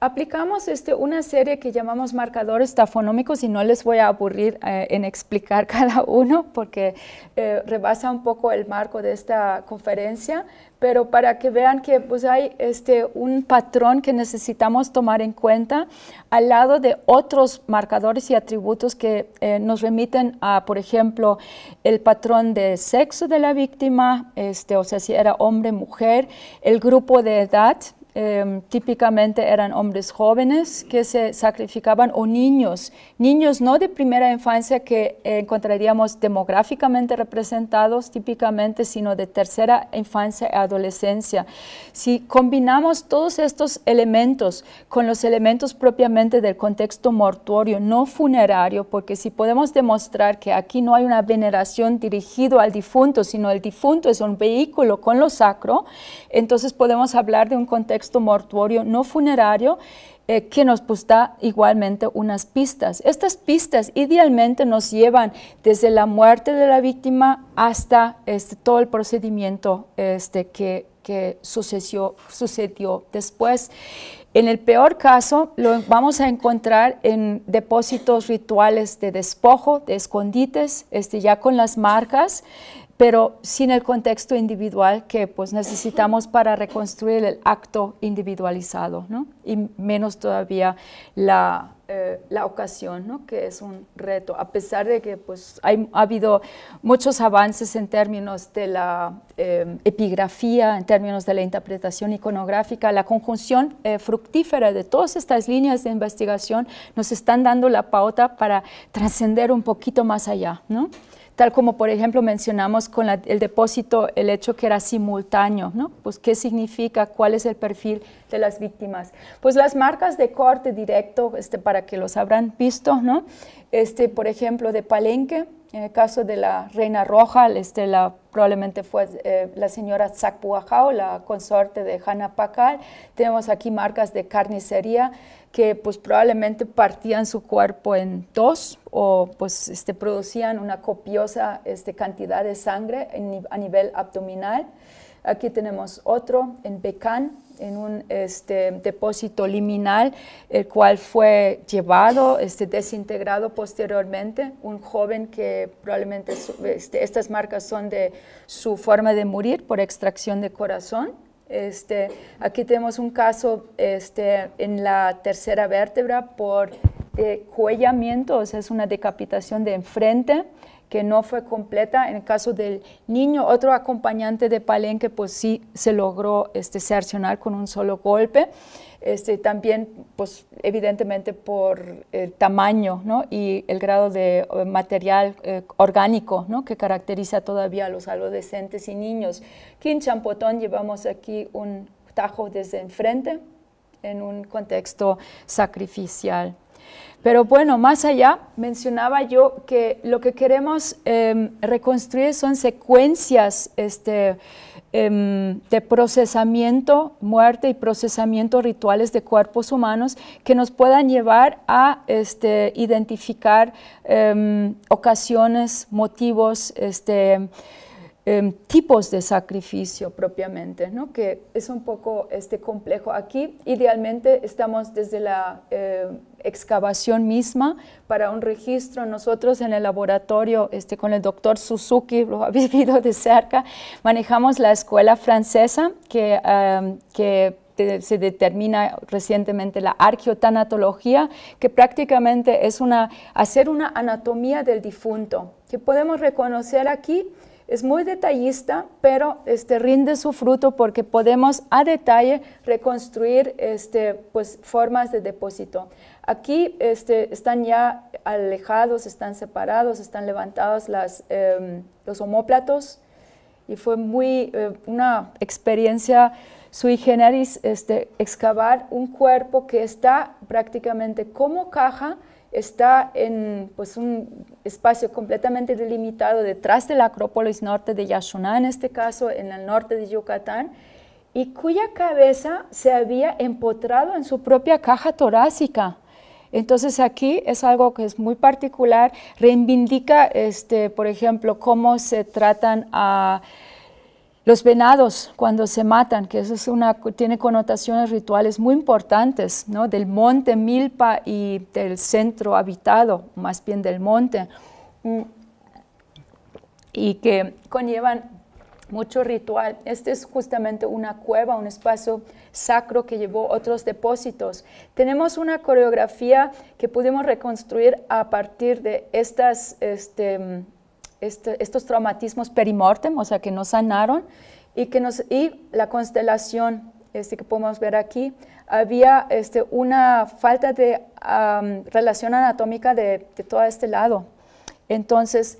aplicamos este, una serie que llamamos marcadores tafonómicos y no les voy a aburrir eh, en explicar [LAUGHS] cada uno porque eh, rebasa un poco el marco de esta conferencia, pero para que vean que pues, hay este, un patrón que necesitamos tomar en cuenta al lado de otros marcadores y atributos que eh, nos remiten a, por ejemplo, el patrón de sexo de la víctima, este, o sea, si era hombre, mujer, el grupo de edad, Em, típicamente eran hombres jóvenes que se sacrificaban o niños, niños no de primera infancia que encontraríamos demográficamente representados típicamente, sino de tercera infancia e adolescencia. Si combinamos todos estos elementos con los elementos propiamente del contexto mortuorio, no funerario, porque si podemos demostrar que aquí no hay una veneración dirigida al difunto, sino el difunto es un vehículo con lo sacro, entonces podemos hablar de un contexto mortuorio no funerario eh, que nos pues, da igualmente unas pistas. Estas pistas idealmente nos llevan desde la muerte de la víctima hasta este, todo el procedimiento este, que, que sucedió, después. En el peor caso, lo vamos a encontrar en depósitos rituales de despojo, de escondites, este, ya con las marcas pero sin el contexto individual que pues necesitamos para reconstruir el acto individualizado, Y menos todavía la, eh, la ocasión, ¿no? Que es un reto, a pesar de que pues ha habido muchos avances en términos de la eh, epigrafía, en términos de la interpretación iconográfica, la conjunción eh, fructífera de todas estas líneas de investigación nos están dando la pauta para trascender un poquito más allá, ¿no? tal como por ejemplo mencionamos con el depósito el hecho que era simultáneo, ¿no? Pues qué significa, cuál es el perfil de las víctimas. Pues las marcas de corte directo, este, para que los habrán visto, ¿no? Este, por ejemplo, de Palenque, en el caso de la Reina Roja, este, la, probablemente fue eh, la señora Puajao, la consorte de Hanna Pakal. Tenemos aquí marcas de carnicería que pues, probablemente partían su cuerpo en dos o pues, este, producían una copiosa este, cantidad de sangre a nivel abdominal. Aquí tenemos otro en Becán, en un este, depósito liminal, el cual fue llevado, este, desintegrado posteriormente. Un joven que probablemente este, estas marcas son de su forma de morir por extracción de corazón. Este, aquí tenemos un caso este, en la tercera vértebra por eh, cuellamiento, o sea, es una decapitación de enfrente que no fue completa. En el caso del niño, otro acompañante de Palenque, pues sí se logró este, cercionar con un solo golpe. Este, también, pues evidentemente por el tamaño ¿no? y el grado de eh, material eh, orgánico ¿no? que caracteriza todavía a los adolescentes y niños. Aquí Champotón llevamos aquí un tajo desde enfrente en un contexto sacrificial. Pero bueno, más allá, mencionaba yo que lo que queremos em, reconstruir son secuencias este, em, de procesamiento, muerte y procesamiento rituales de cuerpos humanos que nos puedan llevar a este, identificar em, ocasiones, motivos, este, tipos de sacrificio propiamente, que es un poco complejo. Aquí idealmente estamos desde la excavación misma para un registro. Nosotros en el laboratorio este, con el doctor Suzuki, lo ha [LAUGHS] vivido de cerca, manejamos la escuela francesa que, que se determina recientemente la arqueotanatología, que prácticamente es una, hacer una anatomía del difunto, que podemos reconocer aquí. Es muy detallista, pero este, rinde su fruto porque podemos a detalle reconstruir este, pues, formas de depósito. Aquí este, están ya alejados, están separados, están levantados em, los homóplatos y fue muy eh, una experiencia sui generis este, excavar un cuerpo que está prácticamente como caja, está en pues, un espacio completamente delimitado detrás de la Acrópolis Norte de Yashuná, en este caso en el norte de Yucatán, y cuya cabeza se había empotrado en su propia caja torácica. Entonces aquí es algo que es muy particular, reivindica, este, por ejemplo, cómo se tratan a los venados cuando se matan, que eso tiene connotaciones rituales muy importantes, del monte Milpa y del centro habitado, más bien del monte, mm. y que conllevan mucho ritual. Este es justamente una cueva, un espacio sacro que llevó otros depósitos. Tenemos una coreografía que pudimos reconstruir a partir de estas, este, este estos traumatismos perimortem, o sea, que nos sanaron, y, que nos, y la constelación este, que podemos ver aquí, había este, una falta de relación anatómica de, de todo este lado. Entonces,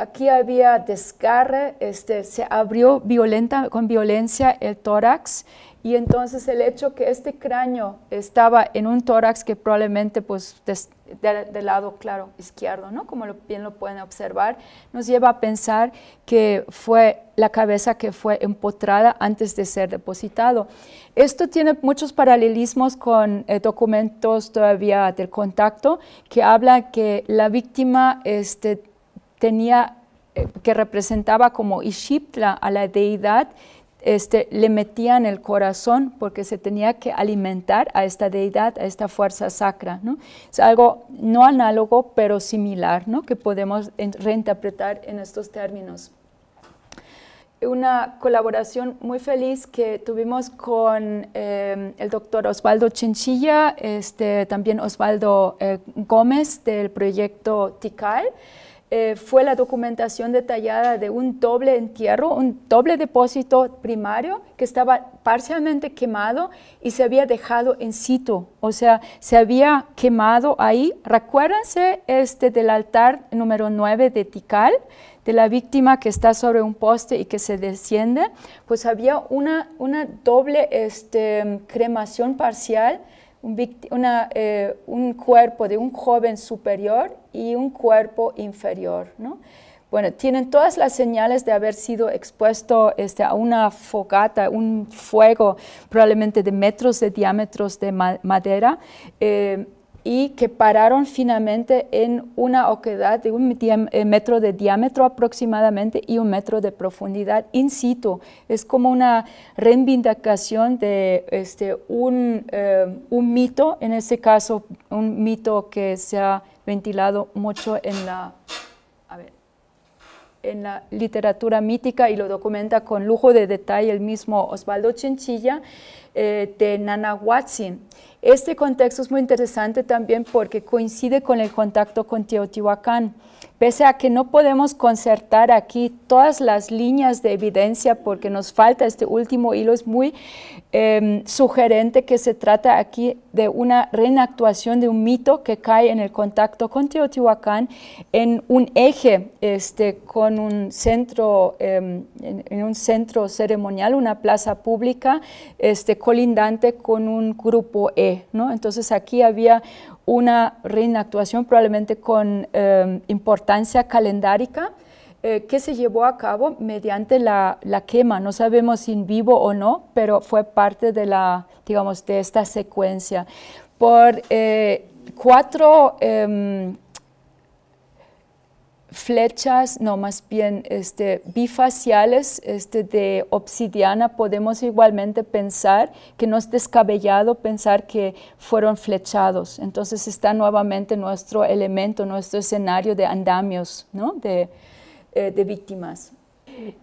Aquí había desgarre, este, se abrió violenta, con violencia el tórax y entonces el hecho que este cráneo estaba en un tórax que probablemente pues de, del lado claro izquierdo, ¿no? Como lo, bien lo pueden observar, nos lleva a pensar que fue la cabeza que fue empotrada antes de ser depositado. Esto tiene muchos paralelismos con eh, documentos todavía del contacto que habla que la víctima este, tenía, eh, que representaba como Ishiptla a la deidad, este, le en el corazón porque se tenía que alimentar a esta deidad, a esta fuerza sacra. Es algo no análogo, pero similar, ¿no? que podemos reinterpretar en estos términos. Una colaboración muy feliz que tuvimos con eh, el doctor Osvaldo Chinchilla, este, también Osvaldo eh, Gómez del proyecto TICAL. Eh, fue la documentación detallada de un doble entierro, un doble depósito primario que estaba parcialmente quemado y se había dejado en situ, o sea, se había quemado ahí. Recuérdense este del altar número 9 de Tikal, de la víctima que está sobre un poste y que se desciende, pues había una, doble este, cremación parcial un, eh, un cuerpo de un joven superior y un cuerpo inferior. ¿no? Bueno, tienen todas las señales de haber sido expuesto este, a una fogata, un fuego probablemente de metros de diámetros de madera. Eh, y que pararon finalmente en una oquedad de un eh, metro de diámetro aproximadamente y un metro de profundidad in situ. Es como una reivindicación de este, un, eh, un mito, en este caso un mito que se ha ventilado mucho en la en la literatura mítica y lo documenta con lujo de detalle el mismo Osvaldo Chinchilla eh, de Nanahuatzin. Este contexto es muy interesante también porque coincide con el contacto con Teotihuacán. Pese a que no podemos concertar aquí todas las líneas de evidencia porque nos falta este último hilo, es muy em, sugerente que se trata aquí de una reenactuación de un mito que cae en el contacto con Teotihuacán en un eje este, con un centro, em, en, un centro ceremonial, una plaza pública este, colindante con un grupo E. Entonces aquí había una reinactuación probablemente con em, importancia calendárica eh, que se llevó a cabo mediante la, quema, no sabemos si en vivo o no, pero fue parte de la, digamos, de esta secuencia. Por eh, cuatro em, flechas, no más bien este, bifaciales este, de obsidiana, podemos igualmente pensar que no es descabellado pensar que fueron flechados. Entonces está nuevamente nuestro elemento, nuestro escenario de andamios, ¿no? de, eh, víctimas.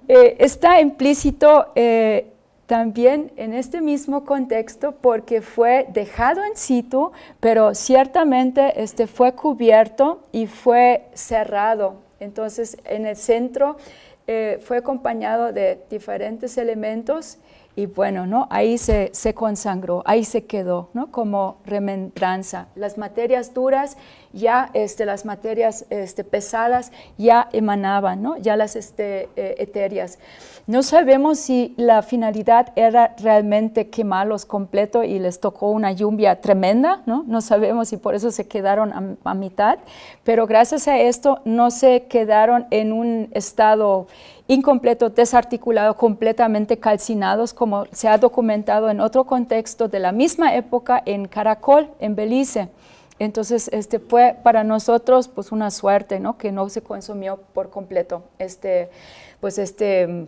Eh, está implícito eh, también en este mismo contexto porque fue dejado en situ, pero ciertamente este fue cubierto y fue cerrado. Entonces, en el centro eh, fue acompañado de diferentes elementos y bueno, ¿no? ahí se, consangró, ahí se quedó ¿no? como remembranza. Las materias duras, ya este, las materias este, pesadas ya emanaban, ¿no? ya las este, eh, etéreas. No sabemos si la finalidad era realmente quemarlos completo y les tocó una lluvia tremenda, ¿no? no sabemos si por eso se quedaron a mitad, pero gracias a esto no se quedaron en un estado incompleto, desarticulado, completamente calcinados, como se ha documentado en otro contexto de la misma época en Caracol, en Belice. Entonces, este fue para nosotros pues una suerte, ¿no? Que no se consumió por completo este, pues este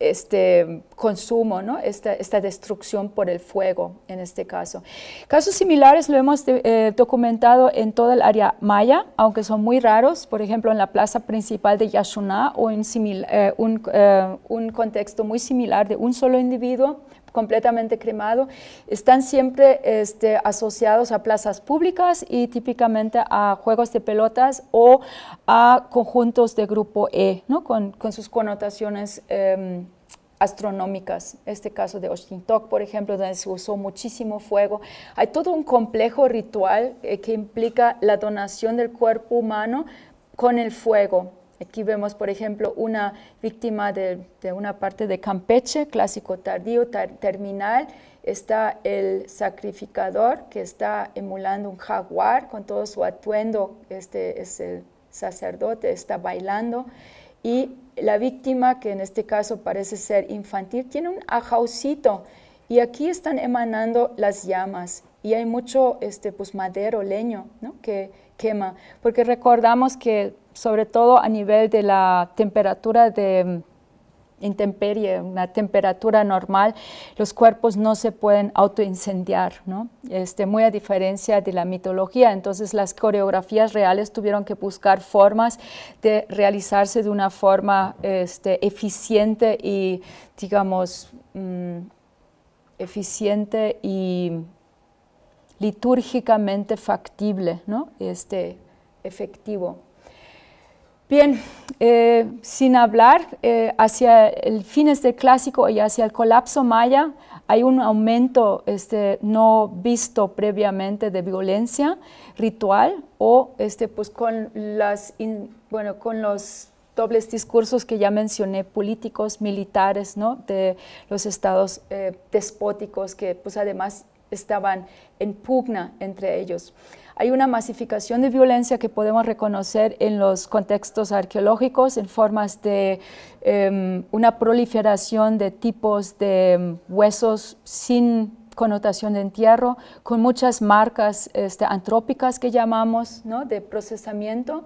este consumo, ¿no? esta, destrucción por el fuego en este caso. Casos similares lo hemos eh, documentado en toda el área maya, aunque son muy raros, por ejemplo en la plaza principal de Yashuná o en eh, eh, un contexto muy similar de un solo individuo completamente cremado, están siempre este, asociados a plazas públicas y típicamente a juegos de pelotas o a conjuntos de grupo E, ¿no? con, sus connotaciones. Em, astronómicas, este caso de Oshintok, por ejemplo, donde se usó muchísimo fuego. Hay todo un complejo ritual eh, que implica la donación del cuerpo humano con el fuego, Aquí vemos, por ejemplo, una víctima de, una parte de Campeche, clásico tardío, terminal. Está el sacrificador que está emulando un jaguar con todo su atuendo. Este es el sacerdote, está bailando. Y la víctima, que en este caso parece ser infantil, tiene un ajaucito. Y aquí están emanando las llamas y hay mucho este, pues, madero, leño que quema, porque recordamos que sobre todo a nivel de la temperatura de mm, intemperie, una temperatura normal, los cuerpos no se pueden autoincendiar, ¿no? Este, muy a diferencia de la mitología. Entonces las coreografías reales tuvieron que buscar formas de realizarse de una forma este, eficiente y, digamos, mm, eficiente y litúrgicamente factible, ¿no? Este, efectivo. Bien, eh, sin hablar, eh, hacia el fines este del clásico y hacia el colapso maya hay un aumento este, no visto previamente de violencia ritual o este, pues, con, las bueno, con los dobles discursos que ya mencioné, políticos, militares, ¿no? de los estados eh, despóticos que pues, además estaban en pugna entre ellos. Hay una masificación de violencia que podemos reconocer en los contextos arqueológicos, en formas de em, una proliferación de tipos de em, huesos sin connotación de entierro, con muchas marcas este, antrópicas que llamamos, de procesamiento.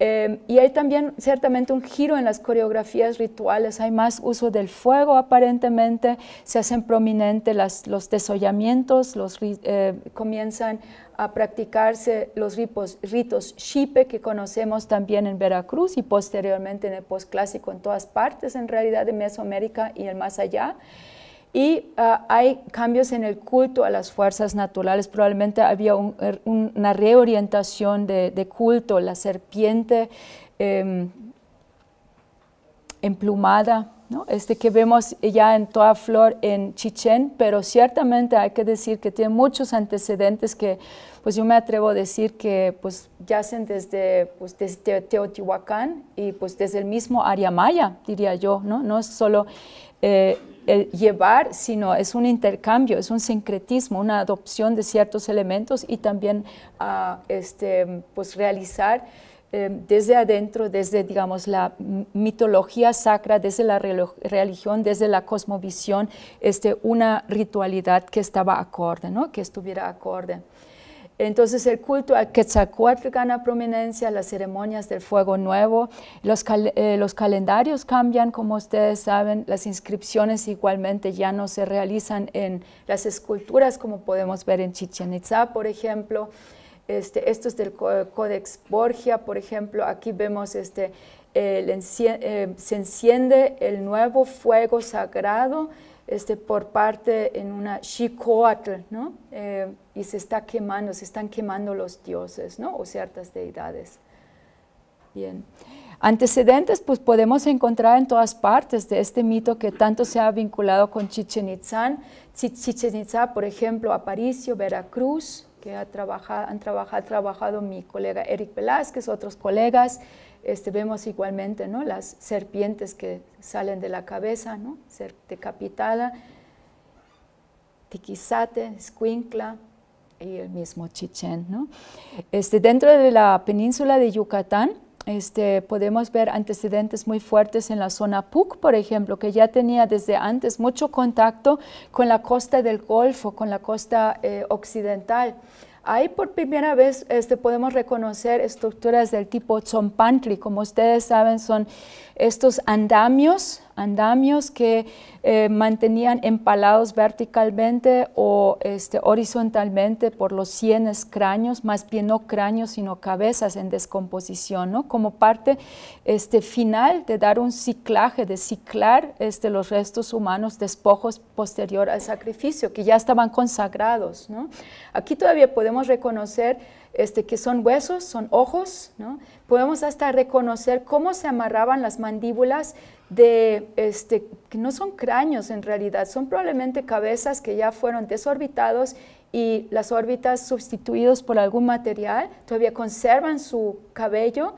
Em, y hay también ciertamente un giro en las coreografías rituales, hay más uso del fuego aparentemente, se hacen prominentes los desollamientos, los, eh, comienzan a practicarse los ritos shipe que conocemos también en Veracruz y posteriormente en el posclásico en todas partes en realidad de Mesoamérica y el más allá y ah, hay cambios en el culto a las fuerzas naturales. Probablemente había er, una reorientación de, culto, la serpiente em, emplumada, ¿no? este que vemos ya en toda flor en Chichén, pero ciertamente hay que decir que tiene muchos antecedentes que pues yo me atrevo a decir que pues yacen desde, pues, Teotihuacán y pues desde el mismo área maya, diría yo, no, no es solo... Eh, llevar, sino es un intercambio, es un sincretismo, una adopción de ciertos elementos y también ah, este, pues realizar em, desde adentro, desde digamos la mitología sacra, desde la religión, desde la cosmovisión, este, una ritualidad que estaba acorde, ¿no? que estuviera acorde. Entonces el culto a Quetzalcóatl gana prominencia, las ceremonias del fuego nuevo, eh, los, calendarios cambian, como ustedes saben, las inscripciones igualmente ya no se realizan en las esculturas, como podemos ver en Chichen Itza, por ejemplo. Este, esto es del Codex Borgia, por ejemplo, aquí vemos este, eh, se enciende el nuevo fuego sagrado este, por parte en una Xicoatl, ¿no? Eh, y se está quemando, se están quemando los dioses, ¿no? O ciertas deidades. Bien. Antecedentes, pues podemos encontrar en todas partes de este mito que tanto se ha vinculado con Chichen Itza. Chichen Itzá por ejemplo, Aparicio, Veracruz, que ha trabajado, han trabajado, trabajado mi colega Eric Velázquez, otros colegas, este, vemos igualmente ¿no? las serpientes que salen de la cabeza, ¿no? ser decapitada, tiquizate, escuincla y el mismo chichén. ¿no? Este, dentro de la península de Yucatán, este, podemos ver antecedentes muy fuertes en la zona PUC, por ejemplo, que ya tenía desde antes mucho contacto con la costa del Golfo, con la costa eh, occidental. Ahí por primera vez este, podemos reconocer estructuras del tipo tzompantli. Como ustedes saben, son estos andamios andamios que eh, mantenían empalados verticalmente o este, horizontalmente por los sienes cráneos, más bien no cráneos, sino cabezas en descomposición, como parte este, final de dar un ciclaje, de ciclar este, los restos humanos despojos posterior al sacrificio, que ya estaban consagrados. Aquí todavía podemos reconocer este, que son huesos, son ojos, Podemos hasta reconocer cómo se amarraban las mandíbulas de, este, que no son cráneos en realidad, son probablemente cabezas que ya fueron desorbitados y las órbitas sustituidos por algún material, todavía conservan su cabello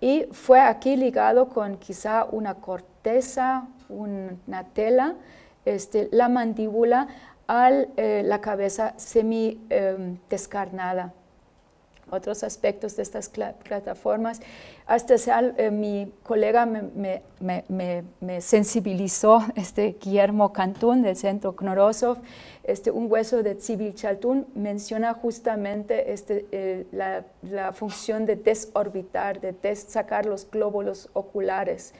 y fue aquí ligado con quizá una corteza, una tela, este, la mandíbula al eh, la cabeza semi em, descarnada otros aspectos de estas plataformas. Hasta sea eh, mi colega me, sensibilizó, [LAUGHS] este Guillermo Cantún del Centro Knorosov, este, un hueso de civil menciona justamente este, eh, la, función de desorbitar, de sacar los glóbulos oculares.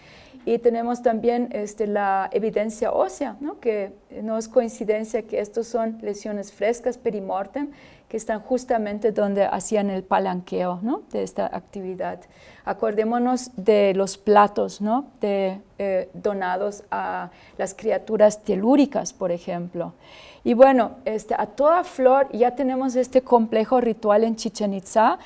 Y tenemos también este, la evidencia ósea, ¿no? que no es coincidencia que estos son lesiones frescas perimortem que están justamente donde hacían el palanqueo ¿no? de esta actividad. Acordémonos de los platos ¿no? de, eh, donados a las criaturas telúricas, por ejemplo. Y bueno, este, a toda flor ya tenemos este complejo ritual en Chichen Itza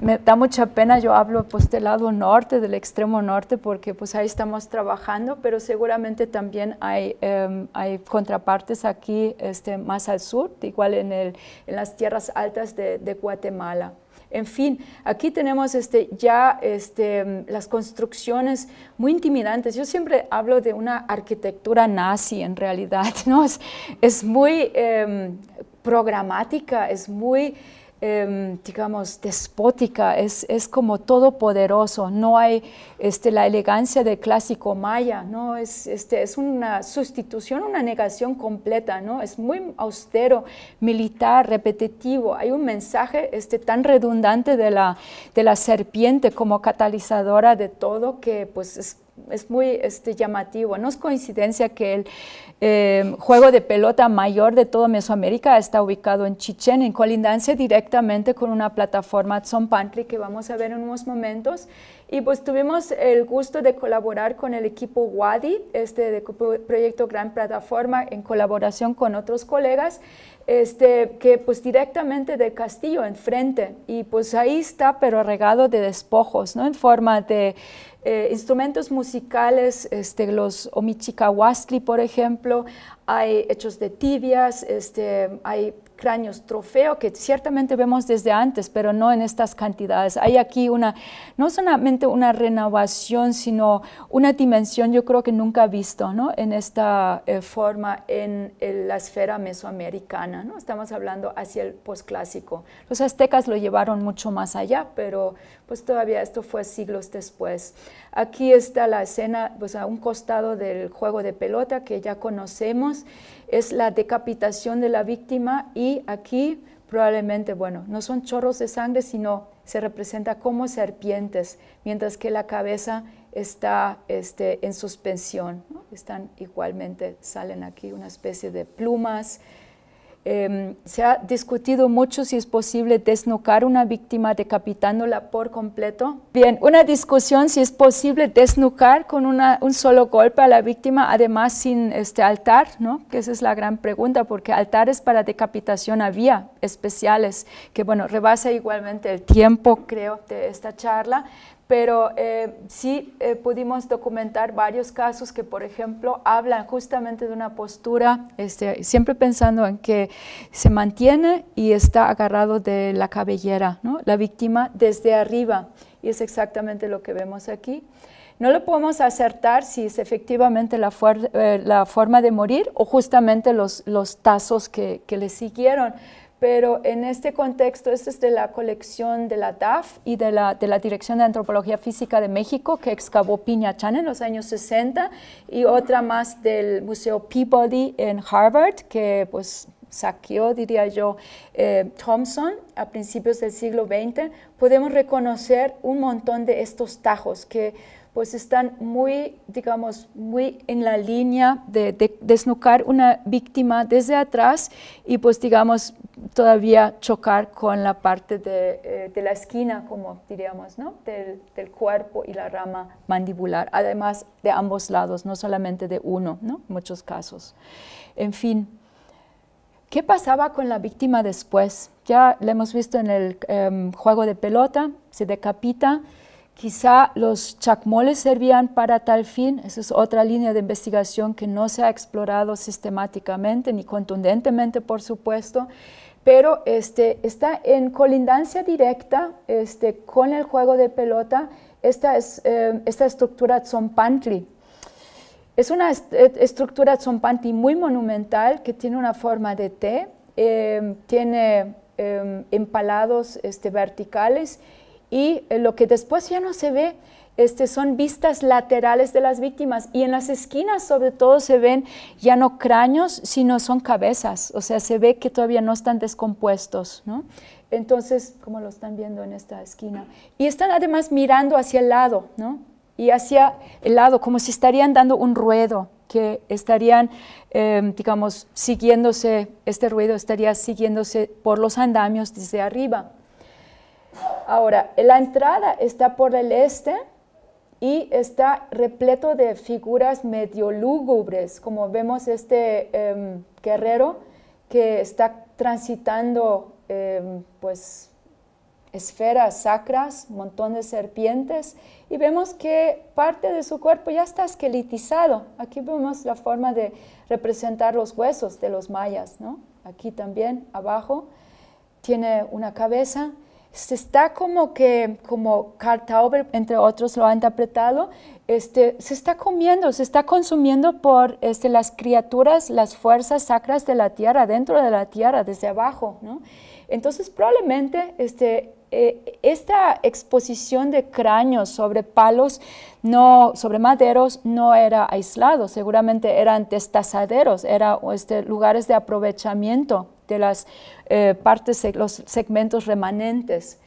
me da mucha pena, yo hablo pues del lado norte, del extremo norte, porque pues ahí estamos trabajando, pero seguramente también hay, em, hay contrapartes aquí este, más al sur, igual en, el, en las tierras altas de, Guatemala. En fin, aquí tenemos este, ya este, las construcciones muy intimidantes. Yo siempre hablo de una arquitectura nazi en realidad, [LAUGHS] ¿no? Es, muy em, programática, es muy Em, digamos, despótica, es, es, como todopoderoso, no hay este, la elegancia del clásico maya, ¿no? es, este, es una sustitución, una negación completa, ¿no? es muy austero, militar, repetitivo, hay un mensaje este, tan redundante de la, de la serpiente como catalizadora de todo que pues es es muy este, llamativo. No es coincidencia que el eh, juego de pelota mayor de toda Mesoamérica está ubicado en Chichén, en colindancia directamente con una plataforma pantry que vamos a ver en unos momentos. Y pues tuvimos el gusto de colaborar con el equipo WADI, este de proyecto Gran Plataforma, en colaboración con otros colegas, este, que pues directamente del castillo enfrente. Y pues ahí está, pero regado de despojos, ¿no? En forma de eh, instrumentos musicales, este, los omichikahuasli, por ejemplo, hay hechos de tibias, este, hay cráneos trofeo que ciertamente vemos desde antes, pero no en estas cantidades. Hay aquí una, no solamente una renovación, sino una dimensión yo creo que nunca visto ¿no? en esta eh, forma en, la esfera mesoamericana. ¿no? Estamos hablando hacia el posclásico. Los aztecas lo llevaron mucho más allá, pero pues todavía esto fue siglos después. Aquí está la escena pues, a un costado del juego de pelota que ya conocemos, es la decapitación de la víctima y aquí probablemente, bueno, no son chorros de sangre, sino se representa como serpientes, mientras que la cabeza está este, en suspensión. ¿no? Están igualmente, salen aquí una especie de plumas, Em, se ha discutido mucho si es posible desnucar una víctima decapitándola por completo. Bien, una discusión si es posible desnucar con un solo golpe a la víctima, además sin este altar, ¿no? Que esa es la gran pregunta, porque altares para decapitación había especiales, que bueno, rebasa igualmente el tiempo, creo, de esta charla, pero eh, sí eh, pudimos documentar varios casos que, por ejemplo, hablan justamente de una postura, este, siempre pensando en que se mantiene y está agarrado de la cabellera, la víctima desde arriba, y es exactamente lo que vemos aquí. No lo podemos acertar si es efectivamente la, eh, forma de morir o justamente los, tazos que le siguieron, pero en este contexto, este es de la colección de la DAF y de la, Dirección de Antropología Física de México, que excavó Chan en los años 60, y otra más del Museo Peabody en Harvard, que pues saqueó, diría yo, eh, Thompson a principios del siglo XX, podemos reconocer un montón de estos tajos que pues están muy, digamos, muy en la línea de, desnucar una víctima desde atrás y pues, digamos, todavía chocar con la parte de, eh, la esquina, como diríamos, ¿no? Del, cuerpo y la rama mandibular, además de ambos lados, no solamente de uno, ¿no? muchos casos. En fin, ¿qué pasaba con la víctima después? Ya lo hemos visto en el em, juego de pelota, se decapita, Quizá los chacmoles servían para tal fin, esa es otra línea de investigación que no se ha explorado sistemáticamente ni contundentemente, por supuesto, pero este, está en colindancia directa este, con el juego de pelota esta, es, eh, esta estructura tzompantli. Es una e-, estructura tzompantli muy monumental que tiene una forma de T, eh, tiene em, empalados este, verticales y eh, lo que después ya no se ve este, son vistas laterales de las víctimas y en las esquinas sobre todo se ven ya no cráneos, sino son cabezas, o sea, se ve que todavía no están descompuestos, ¿no? Entonces, como lo están viendo en esta esquina. Y están además mirando hacia el lado, ¿no? Y hacia el lado, como si estarían dando un ruedo, que estarían, em, digamos, siguiéndose, este ruido estaría siguiéndose por los andamios desde arriba. Ahora, la entrada está por el este y está repleto de figuras medio lúgubres, como vemos este em, guerrero que está transitando em, pues esferas sacras, montón de serpientes, y vemos que parte de su cuerpo ya está esqueletizado. Aquí vemos la forma de representar los huesos de los mayas, ¿no? Aquí también, abajo, tiene una cabeza, se está como que, como Karl Tauber, entre otros, lo ha interpretado, este, se está comiendo, se está consumiendo por este, las criaturas, las fuerzas sacras de la tierra, dentro de la tierra, desde abajo. Entonces, probablemente este, eh, esta exposición de cráneos sobre palos, no, sobre maderos, no era aislado, seguramente eran testazaderos, eran este, lugares de aprovechamiento de las eh, partes, eh, los segmentos remanentes.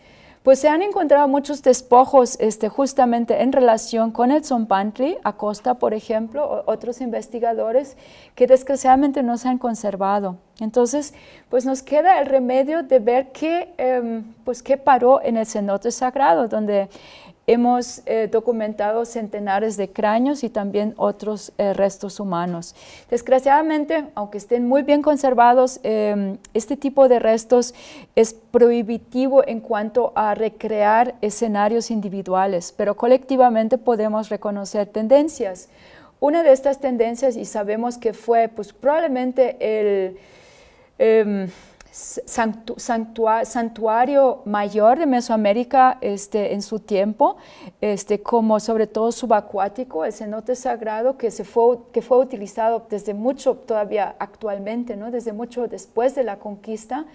Pues se han encontrado muchos despojos este, justamente en relación con el Zompantli, Acosta, por ejemplo, otros investigadores que desgraciadamente no se han conservado. Entonces, pues nos queda el remedio de ver qué, em, pues qué paró en el cenote sagrado, donde Hemos eh, documentado centenares de cráneos y también otros eh, restos humanos. Desgraciadamente, aunque estén muy bien conservados, eh, este tipo de restos es prohibitivo en cuanto a recrear escenarios individuales, pero colectivamente podemos reconocer tendencias. Una de estas tendencias, y sabemos que fue pues, probablemente el... Em, santuario santuario mayor de Mesoamérica este, en su tiempo, este, como sobre todo subacuático, el cenote sagrado que, se fue, que fue utilizado desde mucho todavía actualmente, ¿no? desde mucho después de la conquista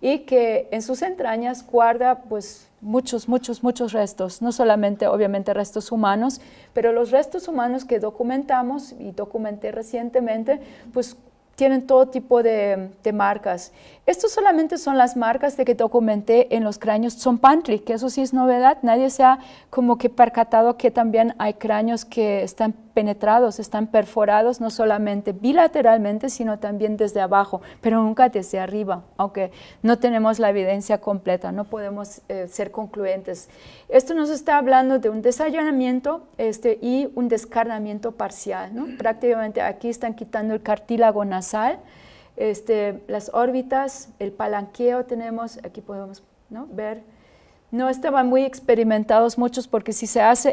y que en sus entrañas guarda pues muchos, muchos, muchos restos, no solamente obviamente restos humanos, pero los restos humanos que documentamos y documenté recientemente, pues tienen todo tipo de, marcas. Estas solamente son las marcas de que documenté en los cráneos son pantry, que eso sí es novedad. Nadie se ha como que percatado que también hay cráneos que están penetrados, están perforados no solamente bilateralmente, sino también desde abajo, pero nunca desde arriba, aunque no tenemos la evidencia completa, no podemos eh, ser concluyentes. Esto nos está hablando de un desallanamiento este, y un descarnamiento parcial. Prácticamente aquí están quitando el cartílago nasal, este, las órbitas, el palanqueo tenemos, aquí podemos ver no estaban muy experimentados muchos porque si se hace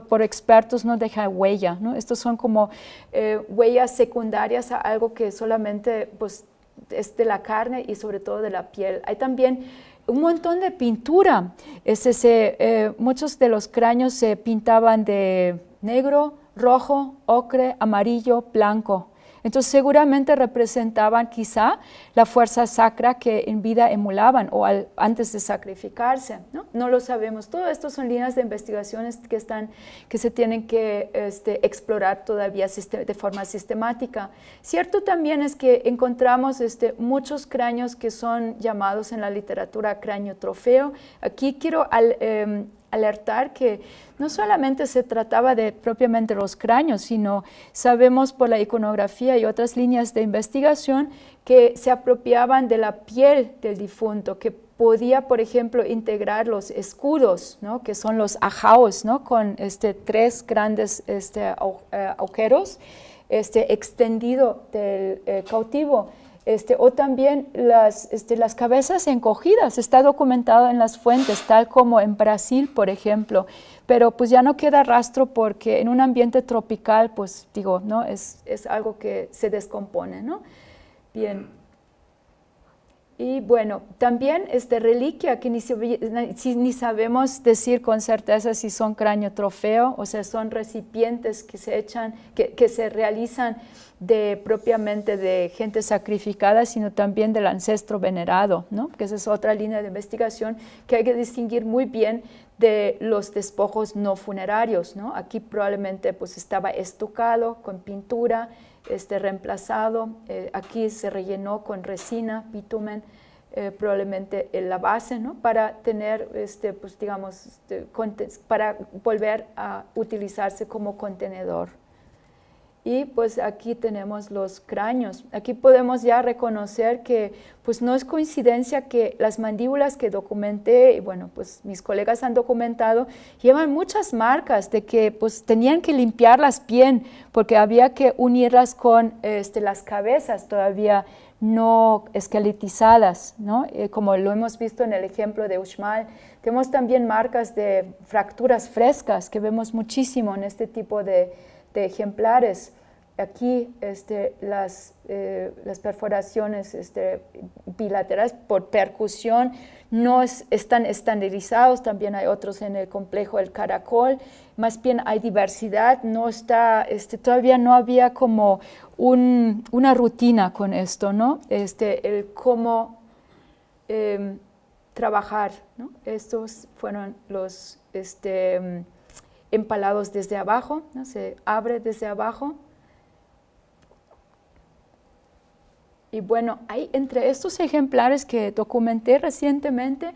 por expertos no deja huella. ¿no? Estos son como eh, huellas secundarias a algo que solamente pues, es de la carne y sobre todo de la piel. Hay también un montón de pintura. Eh, muchos de los cráneos se pintaban de negro, rojo, ocre, amarillo, blanco. Entonces seguramente representaban quizá la fuerza sacra que en vida emulaban o al, antes de sacrificarse. ¿no? ¿no? lo sabemos. Todo esto son líneas de investigaciones que, están, que se tienen que este, explorar todavía de forma sistemática. Cierto también es que encontramos este, muchos cráneos que son llamados en la literatura cráneo trofeo. Aquí quiero al, em, alertar que no solamente se trataba de propiamente los cráneos, sino sabemos por la iconografía y otras líneas de investigación que se apropiaban de la piel del difunto, que podía, por ejemplo, integrar los escudos, que son los ajaos, ¿no? con este, tres grandes este, eh, agujeros este, extendido del eh, cautivo este, o también las, este, las cabezas encogidas, está documentado en las fuentes, tal como en Brasil, por ejemplo, pero pues ya no queda rastro porque en un ambiente tropical, pues digo, ¿no? es, es algo que se descompone. ¿no? Bien. Y bueno, también este reliquia que ni, ni sabemos decir con certeza si son cráneo trofeo, o sea, son recipientes que se echan, que, que se realizan de propiamente de gente sacrificada, sino también del ancestro venerado, ¿no? que esa es otra línea de investigación que hay que distinguir muy bien de los despojos no funerarios. Aquí probablemente pues, estaba estucado con pintura, este, reemplazado, eh, aquí se rellenó con resina, bitumen, eh, probablemente en la base, para tener, este, pues, digamos, este, para volver a utilizarse como contenedor. Y pues aquí tenemos los cráneos. Aquí podemos ya reconocer que pues no es coincidencia que las mandíbulas que documenté, y bueno, pues mis colegas han documentado, llevan muchas marcas de que pues tenían que limpiarlas bien porque había que unirlas con este, las cabezas todavía no esqueletizadas, ¿no? Eh, como lo hemos visto en el ejemplo de Uxmal. Tenemos también marcas de fracturas frescas que vemos muchísimo en este tipo de de ejemplares. Aquí este, las, eh, las perforaciones este, bilaterales por percusión no están estandarizados, también hay otros en el complejo El Caracol, más bien hay diversidad, no está, este, todavía no había como una rutina con esto, ¿no? Este, el cómo em, trabajar, ¿no? Estos fueron los... Este, empalados desde abajo, se abre desde abajo. Y bueno, hay entre estos ejemplares que documenté recientemente,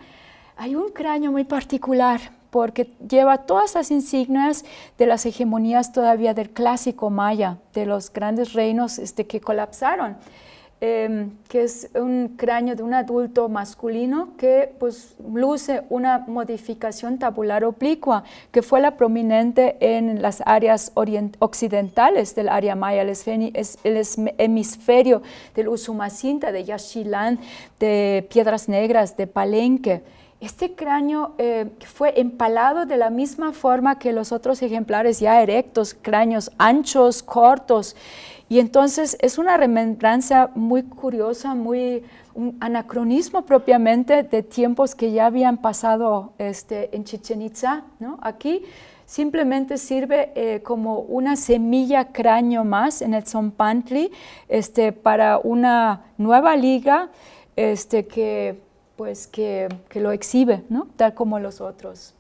hay un cráneo muy particular porque lleva todas las insignias de las hegemonías todavía del clásico maya, de los grandes reinos este, que colapsaron. Em, que es un cráneo de un adulto masculino que pues, luce una modificación tabular oblicua que fue la prominente en las áreas occidentales del área maya, el, hemisferio del Usumacinta, de Yaxchilán, de Piedras Negras, de Palenque. Este cráneo eh, fue empalado de la misma forma que los otros ejemplares ya erectos, cráneos anchos, cortos. Y entonces es una remembranza muy curiosa, muy un anacronismo propiamente de tiempos que ya habían pasado este, en Chichen Itza, ¿no? Aquí simplemente sirve eh, como una semilla cráneo más en el Zompantli este, para una nueva liga este, que, pues, que, lo exhibe, ¿no? tal como los otros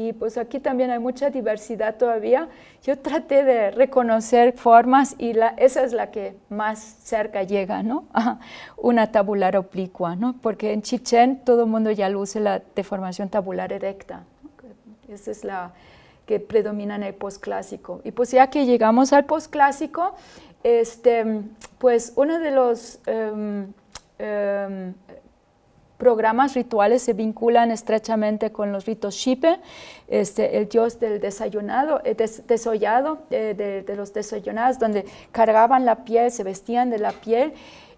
y pues aquí también hay mucha diversidad todavía. Yo traté de reconocer formas y la, esa es la que más cerca llega, ¿no? A [LAUGHS] una tabular oblicua, ¿no? Porque en Chichen todo el mundo ya luce la deformación tabular erecta. Esa es la que predomina en el posclásico. Y pues ya que llegamos al posclásico, este, pues uno de los... Em, em, programas rituales se vinculan estrechamente con los ritos Shipe, este, el dios del desayunado, eh, desollado, eh, de, los desayunados, donde cargaban la piel, se vestían de la piel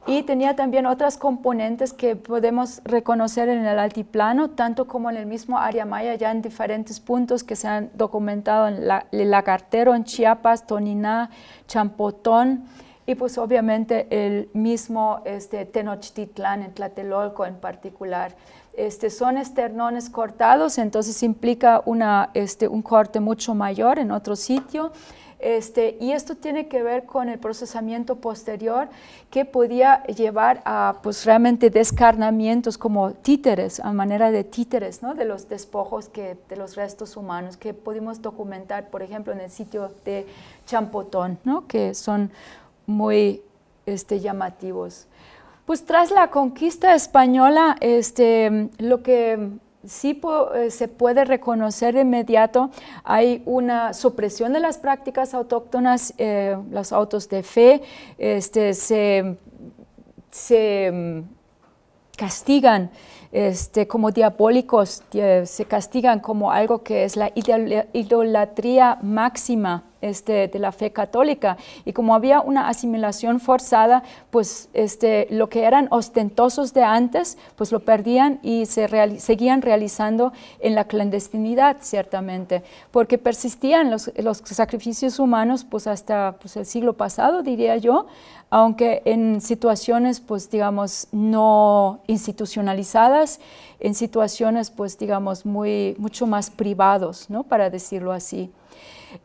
y tenía también otras componentes que podemos reconocer en el altiplano, tanto como en el mismo área maya, ya en diferentes puntos que se han documentado en la, el lagartero, en Chiapas, Toniná, Champotón. Y pues obviamente el mismo este, Tenochtitlán, en Tlatelolco en particular, este, son esternones cortados, entonces implica una, este, un corte mucho mayor en otro sitio. Este, y esto tiene que ver con el procesamiento posterior que podía llevar a pues, realmente descarnamientos como títeres, a manera de títeres, ¿no? de los despojos, que, de los restos humanos que pudimos documentar, por ejemplo, en el sitio de Champotón, ¿no? que son muy este, llamativos. Pues tras la conquista española, este, lo que sí eh, se puede reconocer de inmediato, hay una supresión de las prácticas autóctonas, las eh, los autos de fe, este, se, mm, castigan este, como diabólicos, eh, se castigan como algo que es la idolatría máxima este, de la fe católica. Y como había una asimilación forzada, pues este, lo que eran ostentosos de antes, pues lo perdían y se seguían realizando en la clandestinidad, ciertamente, porque persistían los, sacrificios humanos pues hasta pues, el siglo pasado, diría yo, aunque en situaciones, pues digamos, no institucionalizadas, en situaciones, pues digamos, muy, mucho más privados, ¿no? Para decirlo así.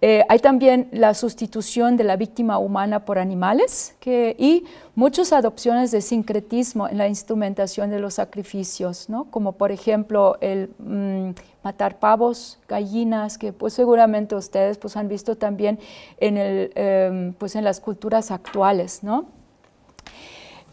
Eh, hay también la sustitución de la víctima humana por animales y muchas adopciones de sincretismo en la instrumentación de los sacrificios, ¿no? como por ejemplo el mm, matar pavos, gallinas, que pues, seguramente ustedes pues, han visto también en, el, em, pues, las culturas actuales. ¿no?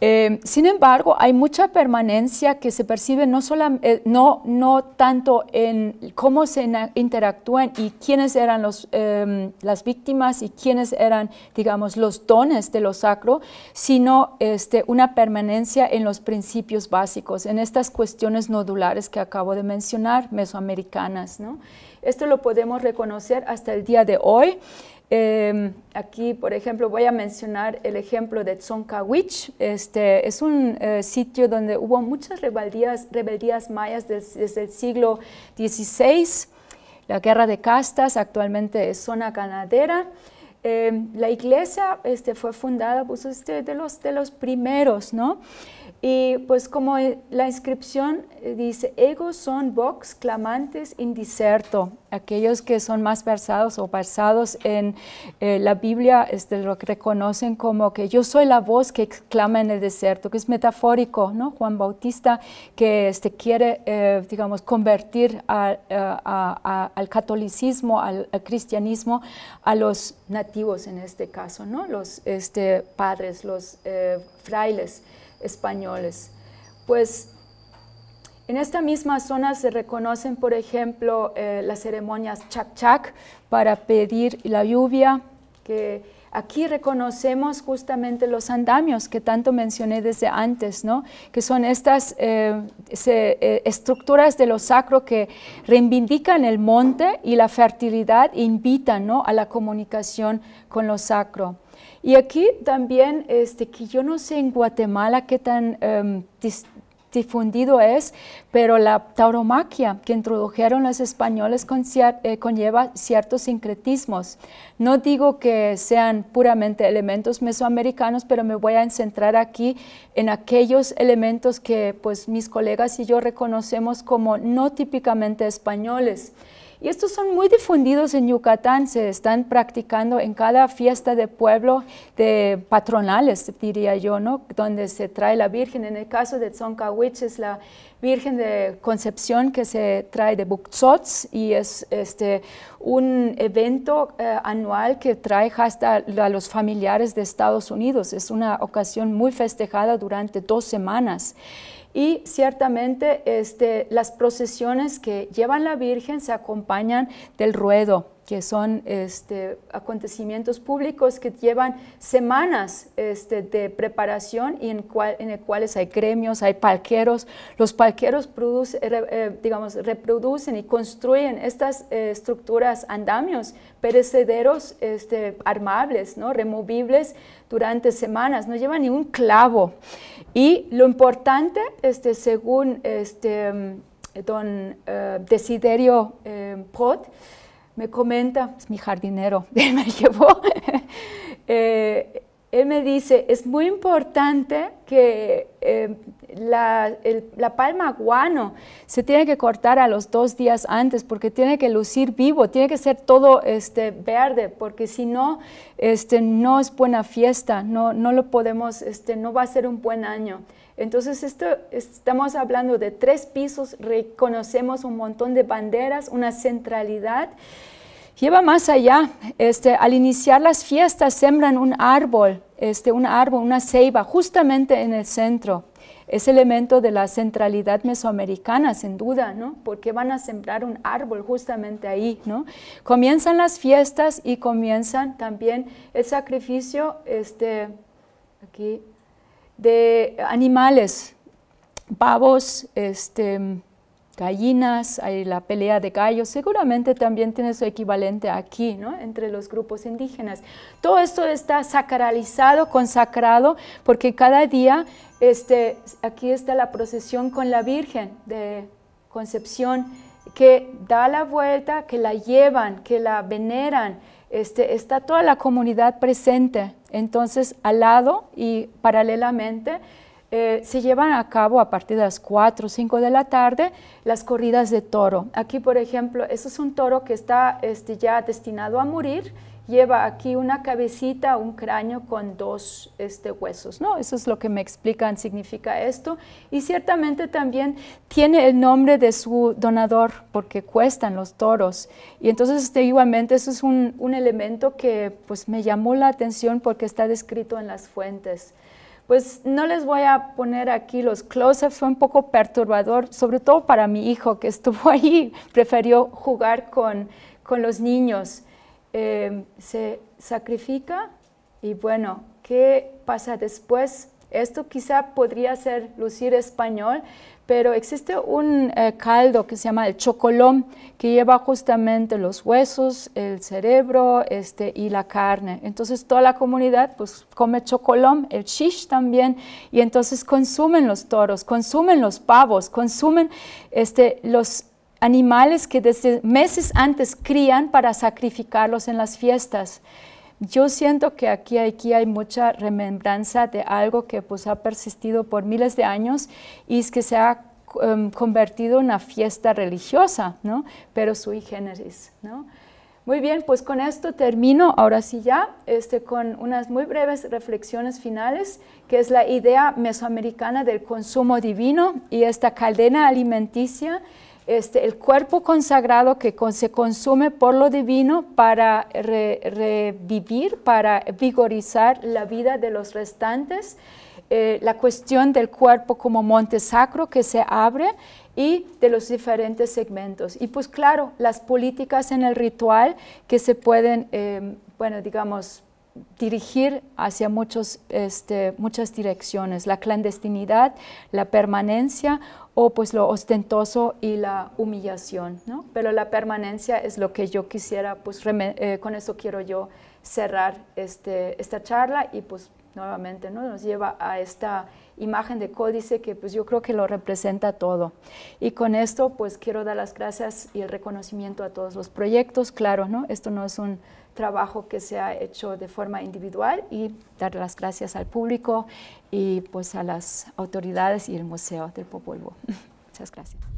Em, sin embargo, hay mucha permanencia que se percibe no, solo, eh, no, no tanto en cómo se interactúan y quiénes eran em, las víctimas y quiénes eran, digamos, los dones de lo sacro, sino este, una permanencia en los principios básicos, en estas cuestiones nodulares que acabo de mencionar, mesoamericanas. Esto lo podemos reconocer hasta el día de hoy. Em, aquí, por ejemplo, voy a mencionar el ejemplo de Tsonkawich. Este es un eh, sitio donde hubo muchas rebeldías, rebeldías mayas desde el siglo XVI. La guerra de castas actualmente es zona ganadera. Em, la iglesia este, fue fundada pues, este, de, los, de los primeros, ¿no? Y pues como e, la inscripción eh, dice, egos son vox clamantes in deserto, aquellos que son más versados o versados en eh, la Biblia este, lo reconocen como que yo soy la voz que clama en el desierto, que es metafórico, ¿no? Juan Bautista que este, quiere, eh, digamos, convertir al catolicismo, al, cristianismo, a los nativos en este caso, ¿no? Los este, padres, los frailes españoles. Pues en esta misma zona se reconocen, por ejemplo, eh, las ceremonias chac-chac para pedir la lluvia, que aquí reconocemos justamente los andamios que tanto mencioné desde antes, ¿no? que son estas eh, eh, estructuras de lo sacro que reivindican el monte y la fertilidad e invitan a la comunicación con lo sacro. Y aquí también, este, que yo no sé en Guatemala qué tan em, difundido es, pero la tauromaquia que introdujeron los españoles con eh, conlleva ciertos sincretismos. No digo que sean puramente elementos mesoamericanos, pero me voy a centrar aquí en aquellos elementos que pues, mis colegas y yo reconocemos como no típicamente españoles. Y estos son muy difundidos en Yucatán, se están practicando en cada fiesta de pueblo de patronales, diría yo, ¿no? Donde se trae la Virgen. En el caso de Tzoncahuich es la Virgen de Concepción que se trae de Buxots y es este, un evento eh, anual que trae hasta a los familiares de Estados Unidos. Es una ocasión muy festejada durante dos semanas y ciertamente este, las procesiones que llevan la Virgen se acompañan del ruedo que son este, acontecimientos públicos que llevan semanas este, de preparación y en, cual, en el cuales hay gremios, hay palqueros. Los palqueros produce, eh, digamos, reproducen y construyen estas eh, estructuras, andamios, perecederos, este, armables, ¿no? removibles durante semanas, no llevan ni un clavo. Y lo importante, este, según este, don eh, Desiderio Pot, me comenta, es mi jardinero, [LAUGHS] él me llevó, [LAUGHS] eh, él me dice, es muy importante que eh, la, palma guano se tiene que cortar a los dos días antes porque tiene que lucir vivo, tiene que ser todo este, verde, porque si no, este, no es buena fiesta, no, no lo podemos, este, no va a ser un buen año. Entonces, estamos hablando de tres pisos, reconocemos un montón de banderas, una centralidad. Lleva más allá, este, al iniciar las fiestas sembran un árbol, este, un árbol, una ceiba, justamente en el centro. Es elemento de la centralidad mesoamericana, sin duda, ¿no? Porque van a sembrar un árbol justamente ahí, ¿no? Comienzan las fiestas y comienzan también el sacrificio, este, aquí de animales, pavos, este, gallinas, hay la pelea de gallos, seguramente también tiene su equivalente aquí, ¿no? entre los grupos indígenas. Todo esto está sacralizado, consagrado, porque cada día este, aquí está la procesión con la Virgen de Concepción, que da la vuelta, que la llevan, que la veneran, este, está toda la comunidad presente. Entonces, al lado y paralelamente, eh, se llevan a cabo a partir de las 4 o 5 de la tarde las corridas de toro. Aquí, por ejemplo, eso es un toro que está este, ya destinado a morir lleva aquí una cabecita, un cráneo con dos este, huesos, ¿no? Eso es lo que me explican, significa esto. Y ciertamente también tiene el nombre de su donador, porque cuestan los toros. Y entonces, igualmente, eso es un, elemento que pues, me llamó la atención porque está descrito en las fuentes pues no les voy a poner aquí los close fue un poco perturbador, sobre todo para mi hijo que estuvo [LAUGHS] ahí, prefirió jugar con, con los niños. Em, se sacrifica y bueno, ¿qué pasa después? Esto quizá podría ser lucir español, pero existe un eh, caldo que se llama el chocolón, que lleva justamente los huesos, el cerebro este, y la carne. Entonces toda la comunidad pues, come chocolón, el shish también, y entonces consumen los toros, consumen los pavos, consumen este, los animales que desde meses antes crían para sacrificarlos en las fiestas. Yo siento que aquí, aquí hay mucha remembranza de algo que pues, ha persistido por miles de años y es que se ha em, convertido en una fiesta religiosa, ¿no? pero sui generis. ¿no? Muy bien, pues con esto termino, ahora sí ya, este, con unas muy breves reflexiones finales, que es la idea mesoamericana del consumo divino y esta cadena alimenticia este, el cuerpo consagrado que se consume por lo divino para revivir, para vigorizar la vida de los restantes, eh, la cuestión del cuerpo como monte sacro que se abre y de los diferentes segmentos. Y pues claro, las políticas en el ritual que se pueden, eh, bueno, digamos, dirigir hacia muchos, este, muchas direcciones, la clandestinidad, la permanencia o pues lo ostentoso y la humillación, ¿no? Pero la permanencia es lo que yo quisiera, pues eh, con eso quiero yo cerrar este, esta charla y pues nuevamente ¿no? nos lleva a esta imagen de códice que pues yo creo que lo representa todo. Y con esto pues quiero dar las gracias y el reconocimiento a todos los proyectos, claro, ¿no? Esto no es un trabajo que se ha hecho de forma individual y dar las gracias al público y pues a las autoridades y el Museo del Popolvo. [LAUGHS] Muchas gracias.